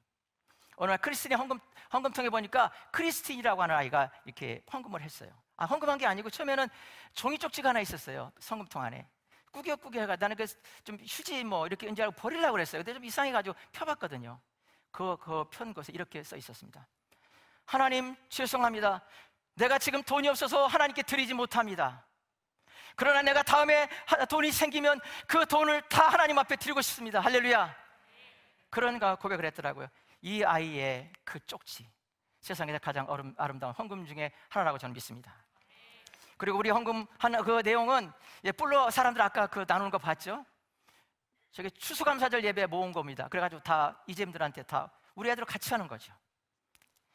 어느 날 크리스틴의 헌금, 헌금통에 보니까 크리스틴이라고 하는 아이가 이렇게 헌금을 했어요 아, 헌금한 게 아니고 처음에는 종이 쪽지가 하나 있었어요 헌금통 안에 꾸겨꾸겨해가 나는 그 좀 휴지 뭐 이렇게 이제 버리려고 그랬어요 근데 좀 이상해가지고 펴봤거든요 그, 그편곳에 이렇게 써 있었습니다 하나님 죄송합니다. 내가 지금 돈이 없어서 하나님께 드리지 못합니다. 그러나 내가 다음에 돈이 생기면 그 돈을 다 하나님 앞에 드리고 싶습니다. 할렐루야. 그런가 고백을 했더라고요. 이 아이의 그 쪽지. 세상에서 가장 어름, 아름다운 헌금 중에 하나라고 저는 믿습니다. 그리고 우리 헌금 하나 그 내용은 예, 뿔로 사람들 아까 그 나누는 거 봤죠? 저게 추수감사절 예배 모은 겁니다. 그래가지고 다 이재민들한테 다 우리 애들 같이 하는 거죠.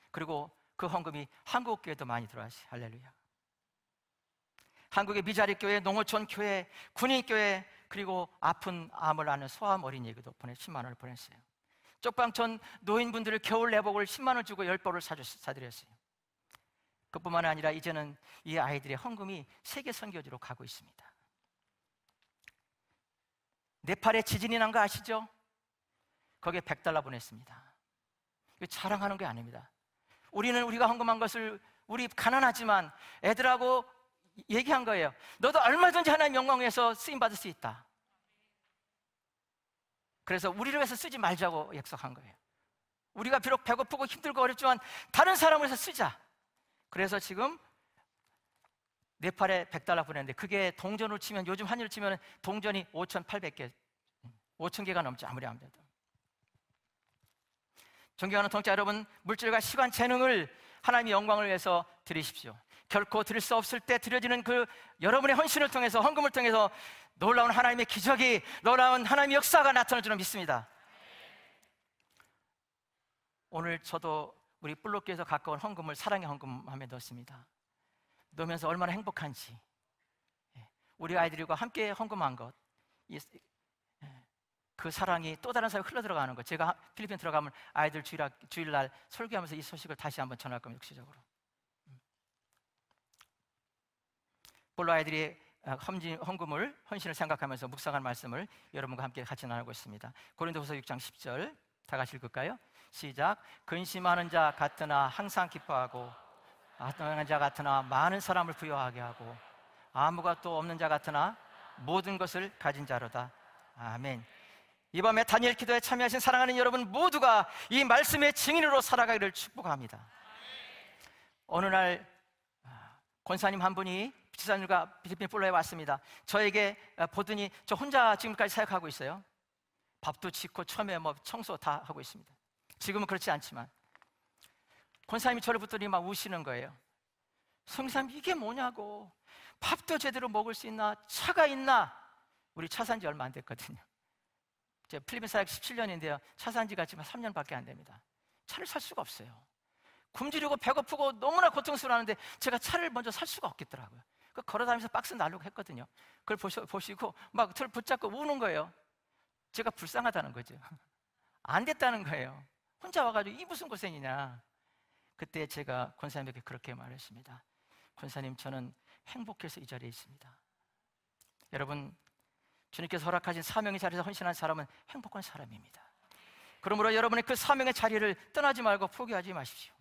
그리고 그 헌금이 한국 교회도 많이 들어왔어요 할렐루야. 한국의 미자리 교회, 농어촌 교회, 군인 교회, 그리고 아픈 암을 아는 소아암 어린이에게도 보내 10만 원을 보냈어요. 쪽방촌 노인분들을 겨울 내복을 10만 원 주고 열보를 사드렸어요. 그뿐만 아니라 이제는 이 아이들의 헌금이 세계 선교지로 가고 있습니다. 네팔에 지진이 난 거 아시죠? 거기에 100달러 보냈습니다. 자랑하는 게 아닙니다. 우리는 우리가 헌금한 것을 우리 가난하지만 애들하고 얘기한 거예요. 너도 얼마든지 하나님 영광에서 쓰임 받을 수 있다. 그래서 우리를 위해서 쓰지 말자고 약속한 거예요. 우리가 비록 배고프고 힘들고 어렵지만 다른 사람을 위해서 쓰자. 그래서 지금 네팔에 100달러 보냈는데 그게 동전으로 치면 요즘 환율 치면 동전이 5,800개, 5,000개가 넘지 아무리 아무도 존경하는 통자 여러분, 물질과 시간, 재능을 하나님의 영광을 위해서 드리십시오. 결코 드릴 수 없을 때 드려지는 그 여러분의 헌신을 통해서 헌금을 통해서 놀라운 하나님의 기적이 놀라운 하나님의 역사가 나타날 줄은 믿습니다. 오늘 저도 우리 블록교에서 가까운 헌금을 사랑의 헌금함에 넣었습니다. 넣으면서 얼마나 행복한지 예. 우리 아이들과 함께 헌금한 것그 사랑이 또 다른 사람에 흘러 들어가는 거. 제가 필리핀 들어가면 아이들 주일 주일날 설교하면서 이 소식을 다시 한번 전할 겁니다. 역시적으로. 음. 볼로 아이들이 어, 험진, 헌금을 헌신을 생각하면서 묵상한 말씀을 여러분과 함께 같이 나누고 있습니다. 고린도후서 6장 10절 다 같이 읽을까요? 시작. 근심하는 자 같으나 항상 기뻐하고 아통하자 같으나 많은 사람을 부여하게 하고 아무것도 없는 자 같으나 모든 것을 가진 자로다. 아멘. 이 밤에 다니엘 기도에 참여하신 사랑하는 여러분 모두가 이 말씀의 증인으로 살아가기를 축복합니다. 어느 날 아, 권사님 한 분이 지사님과 필리핀 플로에 왔습니다. 저에게 아, 보더니 저 혼자 지금까지 사역하고 있어요. 밥도 짓고 처음에 뭐 청소 다 하고 있습니다. 지금은 그렇지 않지만 권사님이 저를 붙더니 막 우시는 거예요. 성사님 이게 뭐냐고 밥도 제대로 먹을 수 있나 차가 있나 우리 차 산 지 얼마 안 됐거든요. 제 필리핀 사역 17년인데요. 차산 지가 지금 3년밖에 안 됩니다. 차를 살 수가 없어요. 굶주리고 배고프고 너무나 고통스러워하는데 제가 차를 먼저 살 수가 없겠더라고요. 그 걸어다니면서 박스 날르고 했거든요. 그걸 보시, 고막 저를 붙잡고 우는 거예요. 제가 불쌍하다는 거죠. 안 됐다는 거예요. 혼자 와가지고 이 무슨 고생이냐. 그때 제가 권사님에게 그렇게 말했습니다. 권사님 저는 행복해서 이 자리에 있습니다. 여러분 주님께서 허락하신 사명의 자리에서 헌신한 사람은 행복한 사람입니다. 그러므로 여러분의 그 사명의 자리를 떠나지 말고 포기하지 마십시오.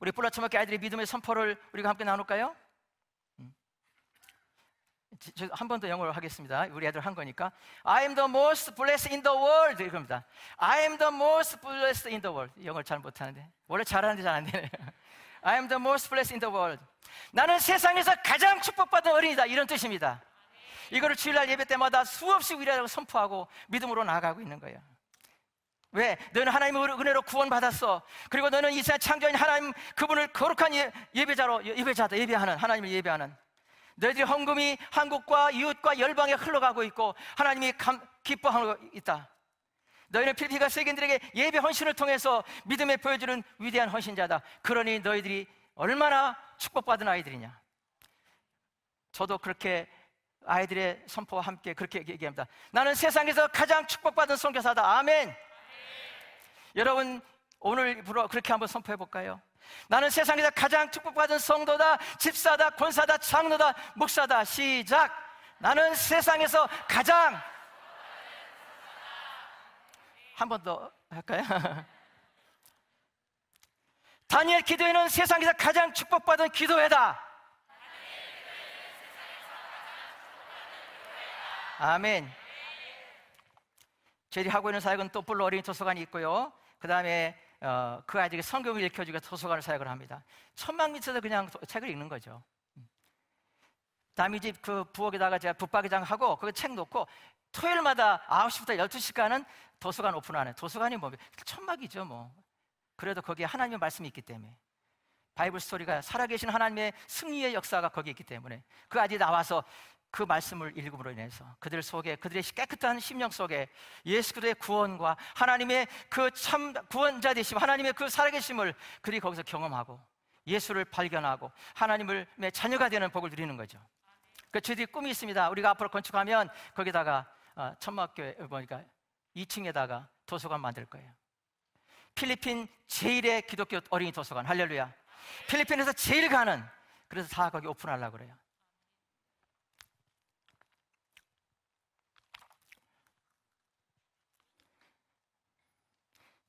우리 뿔라처마키 아이들의 믿음의 선포를 우리가 함께 나눌까요? 음. 한번 더 영어로 하겠습니다. 우리 애들 한 거니까. I am the most blessed in the world. 이겁니다. I am the most blessed in the world. 영어를 잘 못하는데. 원래 잘하는데 잘안 되네. I am the most blessed in the world. 나는 세상에서 가장 축복받은 어린이다. 이런 뜻입니다. 이거를 주일날 예배 때마다 수없이 위라고 선포하고 믿음으로 나아가고 있는 거예요. 왜? 너는 하나님의 은혜로 구원받았어. 그리고 너는 이 세상 창조인 하나님 그분을 거룩한 예, 예배자로 예, 예배자다. 예배하는 하나님을 예배하는 너희들이 헌금이 한국과 이웃과 열방에 흘러가고 있고 하나님이 감, 기뻐하고 있다. 너희는 필리핀과 세계인들에게 예배 헌신을 통해서 믿음에 보여주는 위대한 헌신자다. 그러니 너희들이 얼마나 축복받은 아이들이냐. 저도 그렇게 아이들의 선포와 함께 그렇게 얘기합니다. 나는 세상에서 가장 축복받은 선교사다. 아멘. 여러분 오늘부로 그렇게 한번 선포해 볼까요? 나는 세상에서 가장 축복받은 성도다, 집사다, 권사다, 장로다, 목사다. 시작. 나는 세상에서 가장 한 번 더 할까요? 다니엘 기도회는 세상에서 가장 축복받은 기도회다. 아멘. 저희 하고 있는 사역은 또불로 어린이 도서관이 있고요. 그 다음에 어, 그 아이들에게 성경을 읽혀주기 도서관을 사역을 합니다. 천막 밑에서 그냥 책을 읽는 거죠. 남이 집그 부엌에다가 제가 붙박이장하고 거기 책 놓고 토요일마다 9시부터 12시간은 도서관 오픈하는 도서관이 뭐 천막이죠 뭐 그래도 거기에 하나님의 말씀이 있기 때문에 바이블 스토리가 살아계신 하나님의 승리의 역사가 거기 있기 때문에 그 아이 나와서 그 말씀을 읽음으로 인해서 그들 속에 그들의 깨끗한 심령 속에 예수 그리스도의 구원과 하나님의 그 참 구원자 되심 하나님의 그 살아계심을 그리 거기서 경험하고 예수를 발견하고 하나님의 자녀가 되는 복을 드리는 거죠. 그 저희들이 꿈이 있습니다. 우리가 앞으로 건축하면 거기다가 어, 천막교회 보니까 어, 2층에다가 도서관 만들 거예요. 필리핀 제일의 기독교 어린이 도서관 할렐루야. 필리핀에서 제일 가는 그래서 다 거기 오픈하려고 그래요.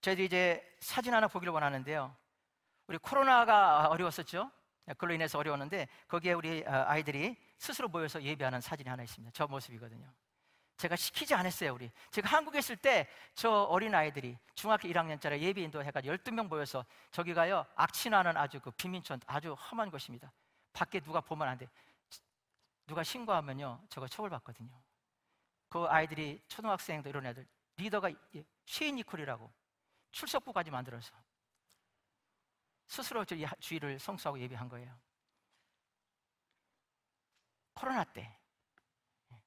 저희도 이제 사진 하나 보기를 원하는데요. 우리 코로나가 어려웠었죠. 네, 그로 인해서 어려웠는데 거기에 우리 아, 아이들이 스스로 모여서 예배하는 사진이 하나 있습니다. 저 모습이거든요. 제가 시키지 않았어요, 우리. 제가 한국에 있을 때 저 어린 아이들이 중학교 1학년짜리 예비 인도 해가지고 12명 모여서 저기가요, 악취나는 아주 그 빈민촌 아주 험한 곳입니다. 밖에 누가 보면 안 돼. 누가 신고하면요, 저거 처벌받거든요. 그 아이들이 초등학생도 이런 애들, 리더가 쉐이 니콜이라고 출석부까지 만들어서 스스로 주의를 성수하고 예배한 거예요. 코로나 때 예.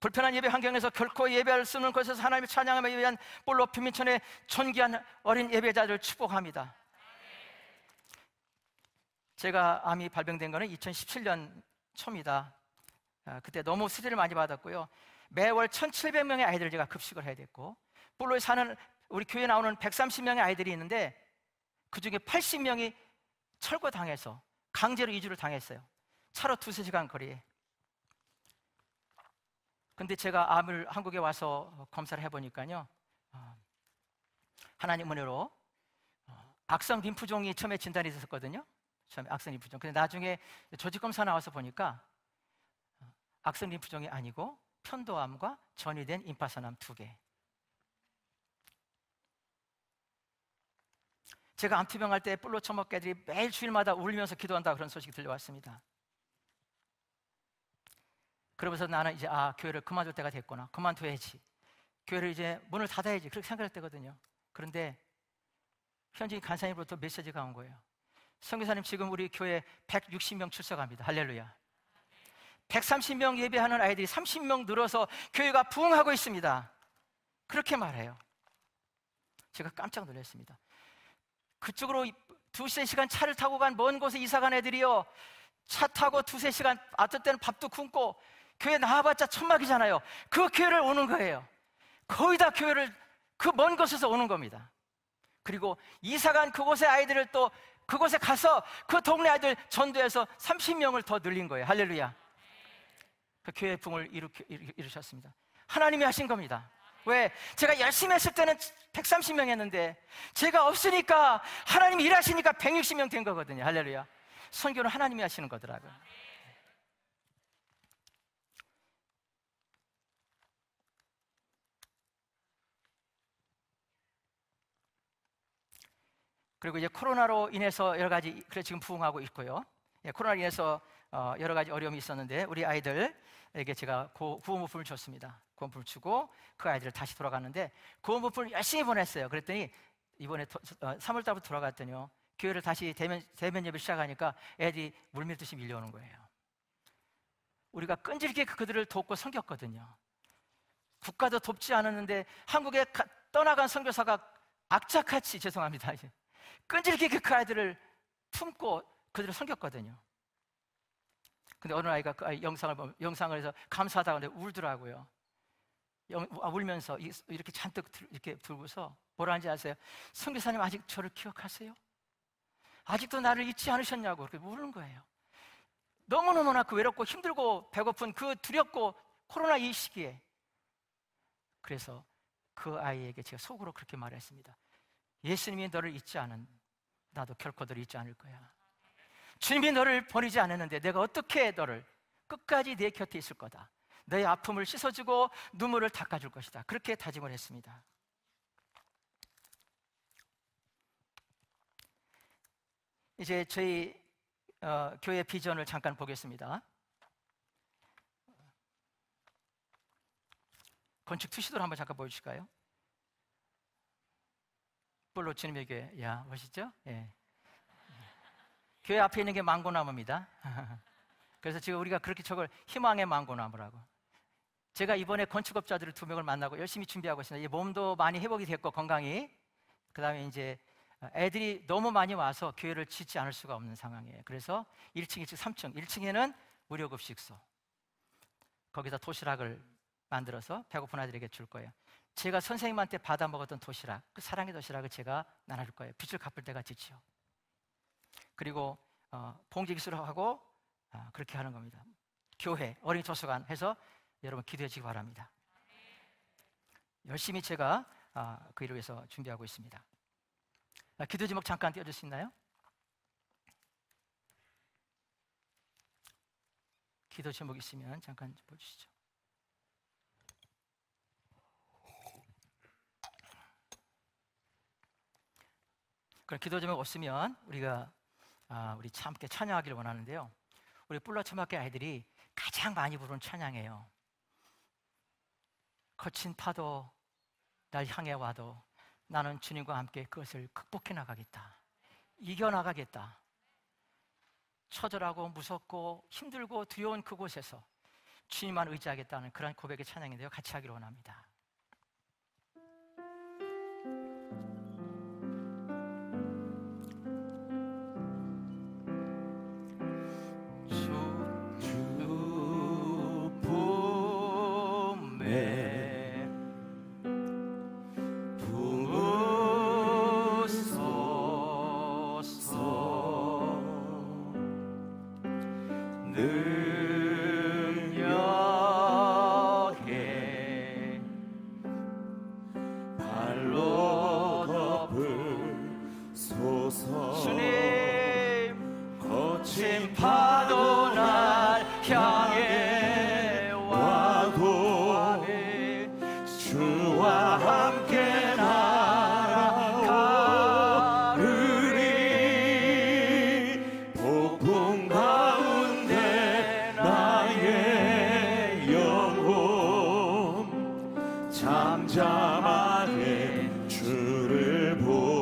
불편한 예배 환경에서 결코 예배할 수 없는 곳에서 하나님을 찬양하며 예한 볼로피 민천의 존귀한 어린 예배자들을 축복합니다. 제가 암이 발병된 거는 2017년 초입니다. 아, 그때 너무 수리를 많이 받았고요. 매월 1,700명의 아이들 제가 급식을 해야 됐고, 뿔로 사는 우리 교회 나오는 130명의 아이들이 있는데 그 중에 80명이 철거당해서 강제로 이주를 당했어요. 차로 두세 시간 거리에. 근데 제가 암을 한국에 와서 검사를 해보니까요. 어, 하나님 은혜로 어, 악성 림프종이 처음에 진단이 됐었거든요. 처음에 악성 림프종. 근데 나중에 조직 검사 나와서 보니까 어, 악성 림프종이 아니고 편도암과 전이된 임파선암 두 개. 제가 암투병 할때 뿔로 처먹게 애들이 매일 주일마다 울면서 기도한다 그런 소식이 들려왔습니다. 그러면서 나는 이제 아 교회를 그만둘 때가 됐구나 그만둬야지 교회를 이제 문을 닫아야지 그렇게 생각할 때거든요. 그런데 현지 간사님으로부터 메시지가 온 거예요. 성교사님 지금 우리 교회 160명 출석합니다. 할렐루야. 130명 예배하는 아이들이 30명 늘어서 교회가 부흥하고 있습니다. 그렇게 말해요. 제가 깜짝 놀랐습니다. 그쪽으로 두세 시간 차를 타고 간 먼 곳에 이사 간 애들이요. 차 타고 두세 시간, 어떨 때는 밥도 굶고 교회 나와봤자 천막이잖아요. 그 교회를 오는 거예요. 거의 다 교회를 그 먼 곳에서 오는 겁니다. 그리고 이사 간 그곳의 아이들을 또 그곳에 가서 그 동네 아이들 전도해서 30명을 더 늘린 거예요. 할렐루야. 그 교회 의을 이루, 이루, 이루셨습니다. 하나님이 하신 겁니다. 왜? 제가 열심히 했을 때는 130명 했는데 제가 없으니까 하나님이 일하시니까 160명 된 거거든요. 할렐루야. 선교는 하나님이 하시는 거더라고요. 그리고 이제 코로나로 인해서 여러 가지 그래 지금 부흥하고 있고요. 예, 코로나 인해서 어, 여러 가지 어려움이 있었는데 우리 아이들에게 제가 구호 물품을 줬습니다. 고원품 주고 그 아이들 을 다시 돌아갔는데 고원품 열심히 보냈어요. 그랬더니 이번에 3월 어, 달부터 돌아갔더니요. 교회를 다시 대면, 대면 예배 시작하니까 애들이 물밀듯이 밀려오는 거예요. 우리가 끈질기게 그, 그들을 돕고 섬겼거든요. 국가도 돕지 않았는데 한국에 가, 떠나간 선교사가 악착같이 죄송합니다. 끈질기게 그 아이들을 품고 그들을 섬겼거든요. 근데 어느 아이가 그 아이 영상을 영상을 해서 감사하다고 하는데 울더라고요. 아, 울면서 이렇게 잔뜩 이렇게 들고서 뭐라는지 아세요? 성교사님 아직 저를 기억하세요? 아직도 나를 잊지 않으셨냐고 그렇게 물은 거예요. 너무너무나 그 외롭고 힘들고 배고픈 그 두렵고 코로나 이 시기에 그래서 그 아이에게 제가 속으로 그렇게 말했습니다. 예수님이 너를 잊지 않은 나도 결코 너를 잊지 않을 거야. 주님이 너를 버리지 않았는데 내가 어떻게 너를 끝까지 내 곁에 있을 거다. 내 아픔을 씻어주고 눈물을 닦아줄 것이다. 그렇게 다짐을 했습니다. 이제 저희 어, 교회 비전을 잠깐 보겠습니다. 건축 투시도를 한번 잠깐 보여주실까요? 뿔로 주님의 교회. 야, 멋있죠? 예. 교회 앞에 있는 게 망고나무입니다. 그래서 지금 우리가 그렇게 저걸 희망의 망고나무라고. 제가 이번에 건축업자들을 두 명을 만나고 열심히 준비하고 있습니다. 몸도 많이 회복이 됐고 건강이 그 다음에 이제 애들이 너무 많이 와서 교회를 짓지 않을 수가 없는 상황이에요. 그래서 1층, 2층, 3층, 1층에는 무료급식소. 거기다 도시락을 만들어서 배고픈 아들에게 줄 거예요. 제가 선생님한테 받아 먹었던 도시락, 그 사랑의 도시락을 제가 나눠줄 거예요. 빚을 갚을 때가 지치요. 그리고 어, 봉지기술하고 어, 그렇게 하는 겁니다. 교회, 어린이 도서관 해서 여러분 기도해 주시기 바랍니다. 열심히 제가 아, 그 일을 위해서 준비하고 있습니다. 아, 기도 제목 잠깐 띄워줄 수 있나요? 기도 제목 있으면 잠깐 보여주시죠. 그럼 기도 제목 없으면 우리가 아, 우리 함께 찬양하기를 원하는데요. 우리 뿔라참학교 아이들이 가장 많이 부르는 찬양이에요. 거친 파도 날 향해 와도 나는 주님과 함께 그것을 극복해 나가겠다. 이겨 나가겠다. 처절하고 무섭고 힘들고 두려운 그곳에서 주님만 의지하겠다는 그런 고백의 찬양인데요. 같이 하기로 원합니다. 잠잠하게 주를 보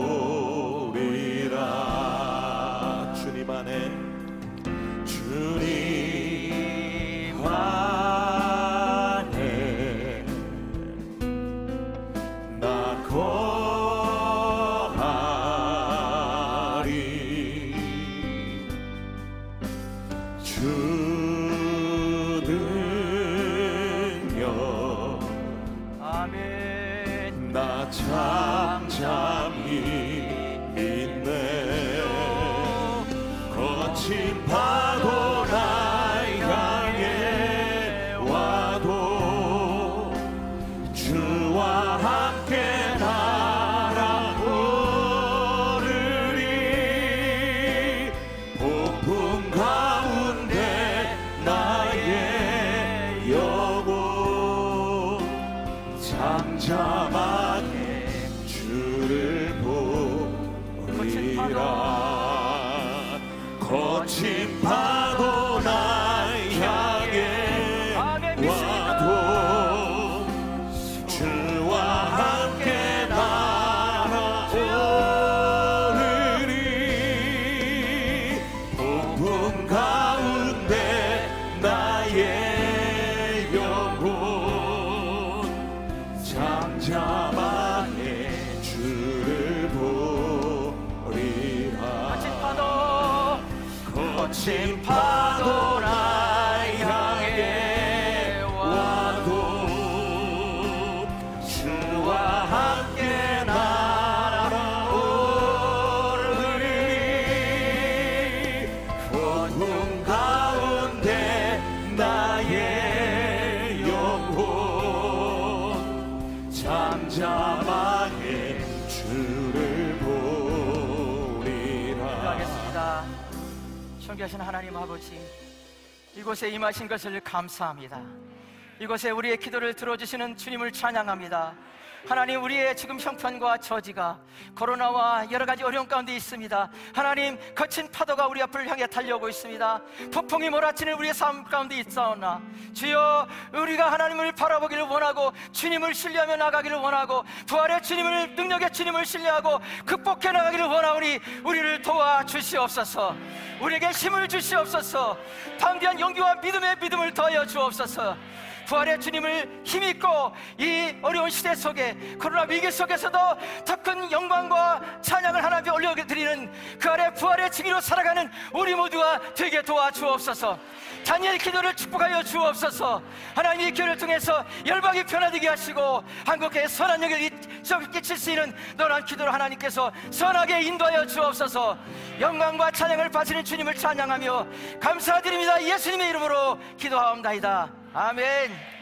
simpado. 이곳에 임하신 것을 감사합니다. 이곳에 우리의 기도를 들어주시는 주님을 찬양합니다. 하나님 우리의 지금 형편과 처지가 코로나와 여러 가지 어려운 가운데 있습니다. 하나님 거친 파도가 우리 앞을 향해 달려오고 있습니다. 폭풍이 몰아치는 우리의 삶 가운데 있사오나 주여 우리가 하나님을 바라보기를 원하고 주님을 신뢰하며 나가기를 원하고 부활의 주님을 능력의 주님을 신뢰하고 극복해 나가기를 원하오니 우리를 도와 주시옵소서. 우리에게 힘을 주시옵소서. 방대한 용기와 믿음의 믿음을 더하여 주옵소서. 부활의 주님을 힘입고 이 어려운 시대 속에 코로나 위기 속에서도 더 큰 영광과 찬양을 하나님께 올려드리는 그 아래 부활의 증인으로 살아가는 우리 모두가 되게 도와주옵소서 다니엘 기도를 축복하여 주옵소서 하나님 이 교회를 통해서 열방이 변화되게 하시고 한국의 선한 영역을 끼칠 수 있는 너란 기도를 하나님께서 선하게 인도하여 주옵소서 영광과 찬양을 바치는 주님을 찬양하며 감사드립니다 예수님의 이름으로 기도하옵나이다 아멘.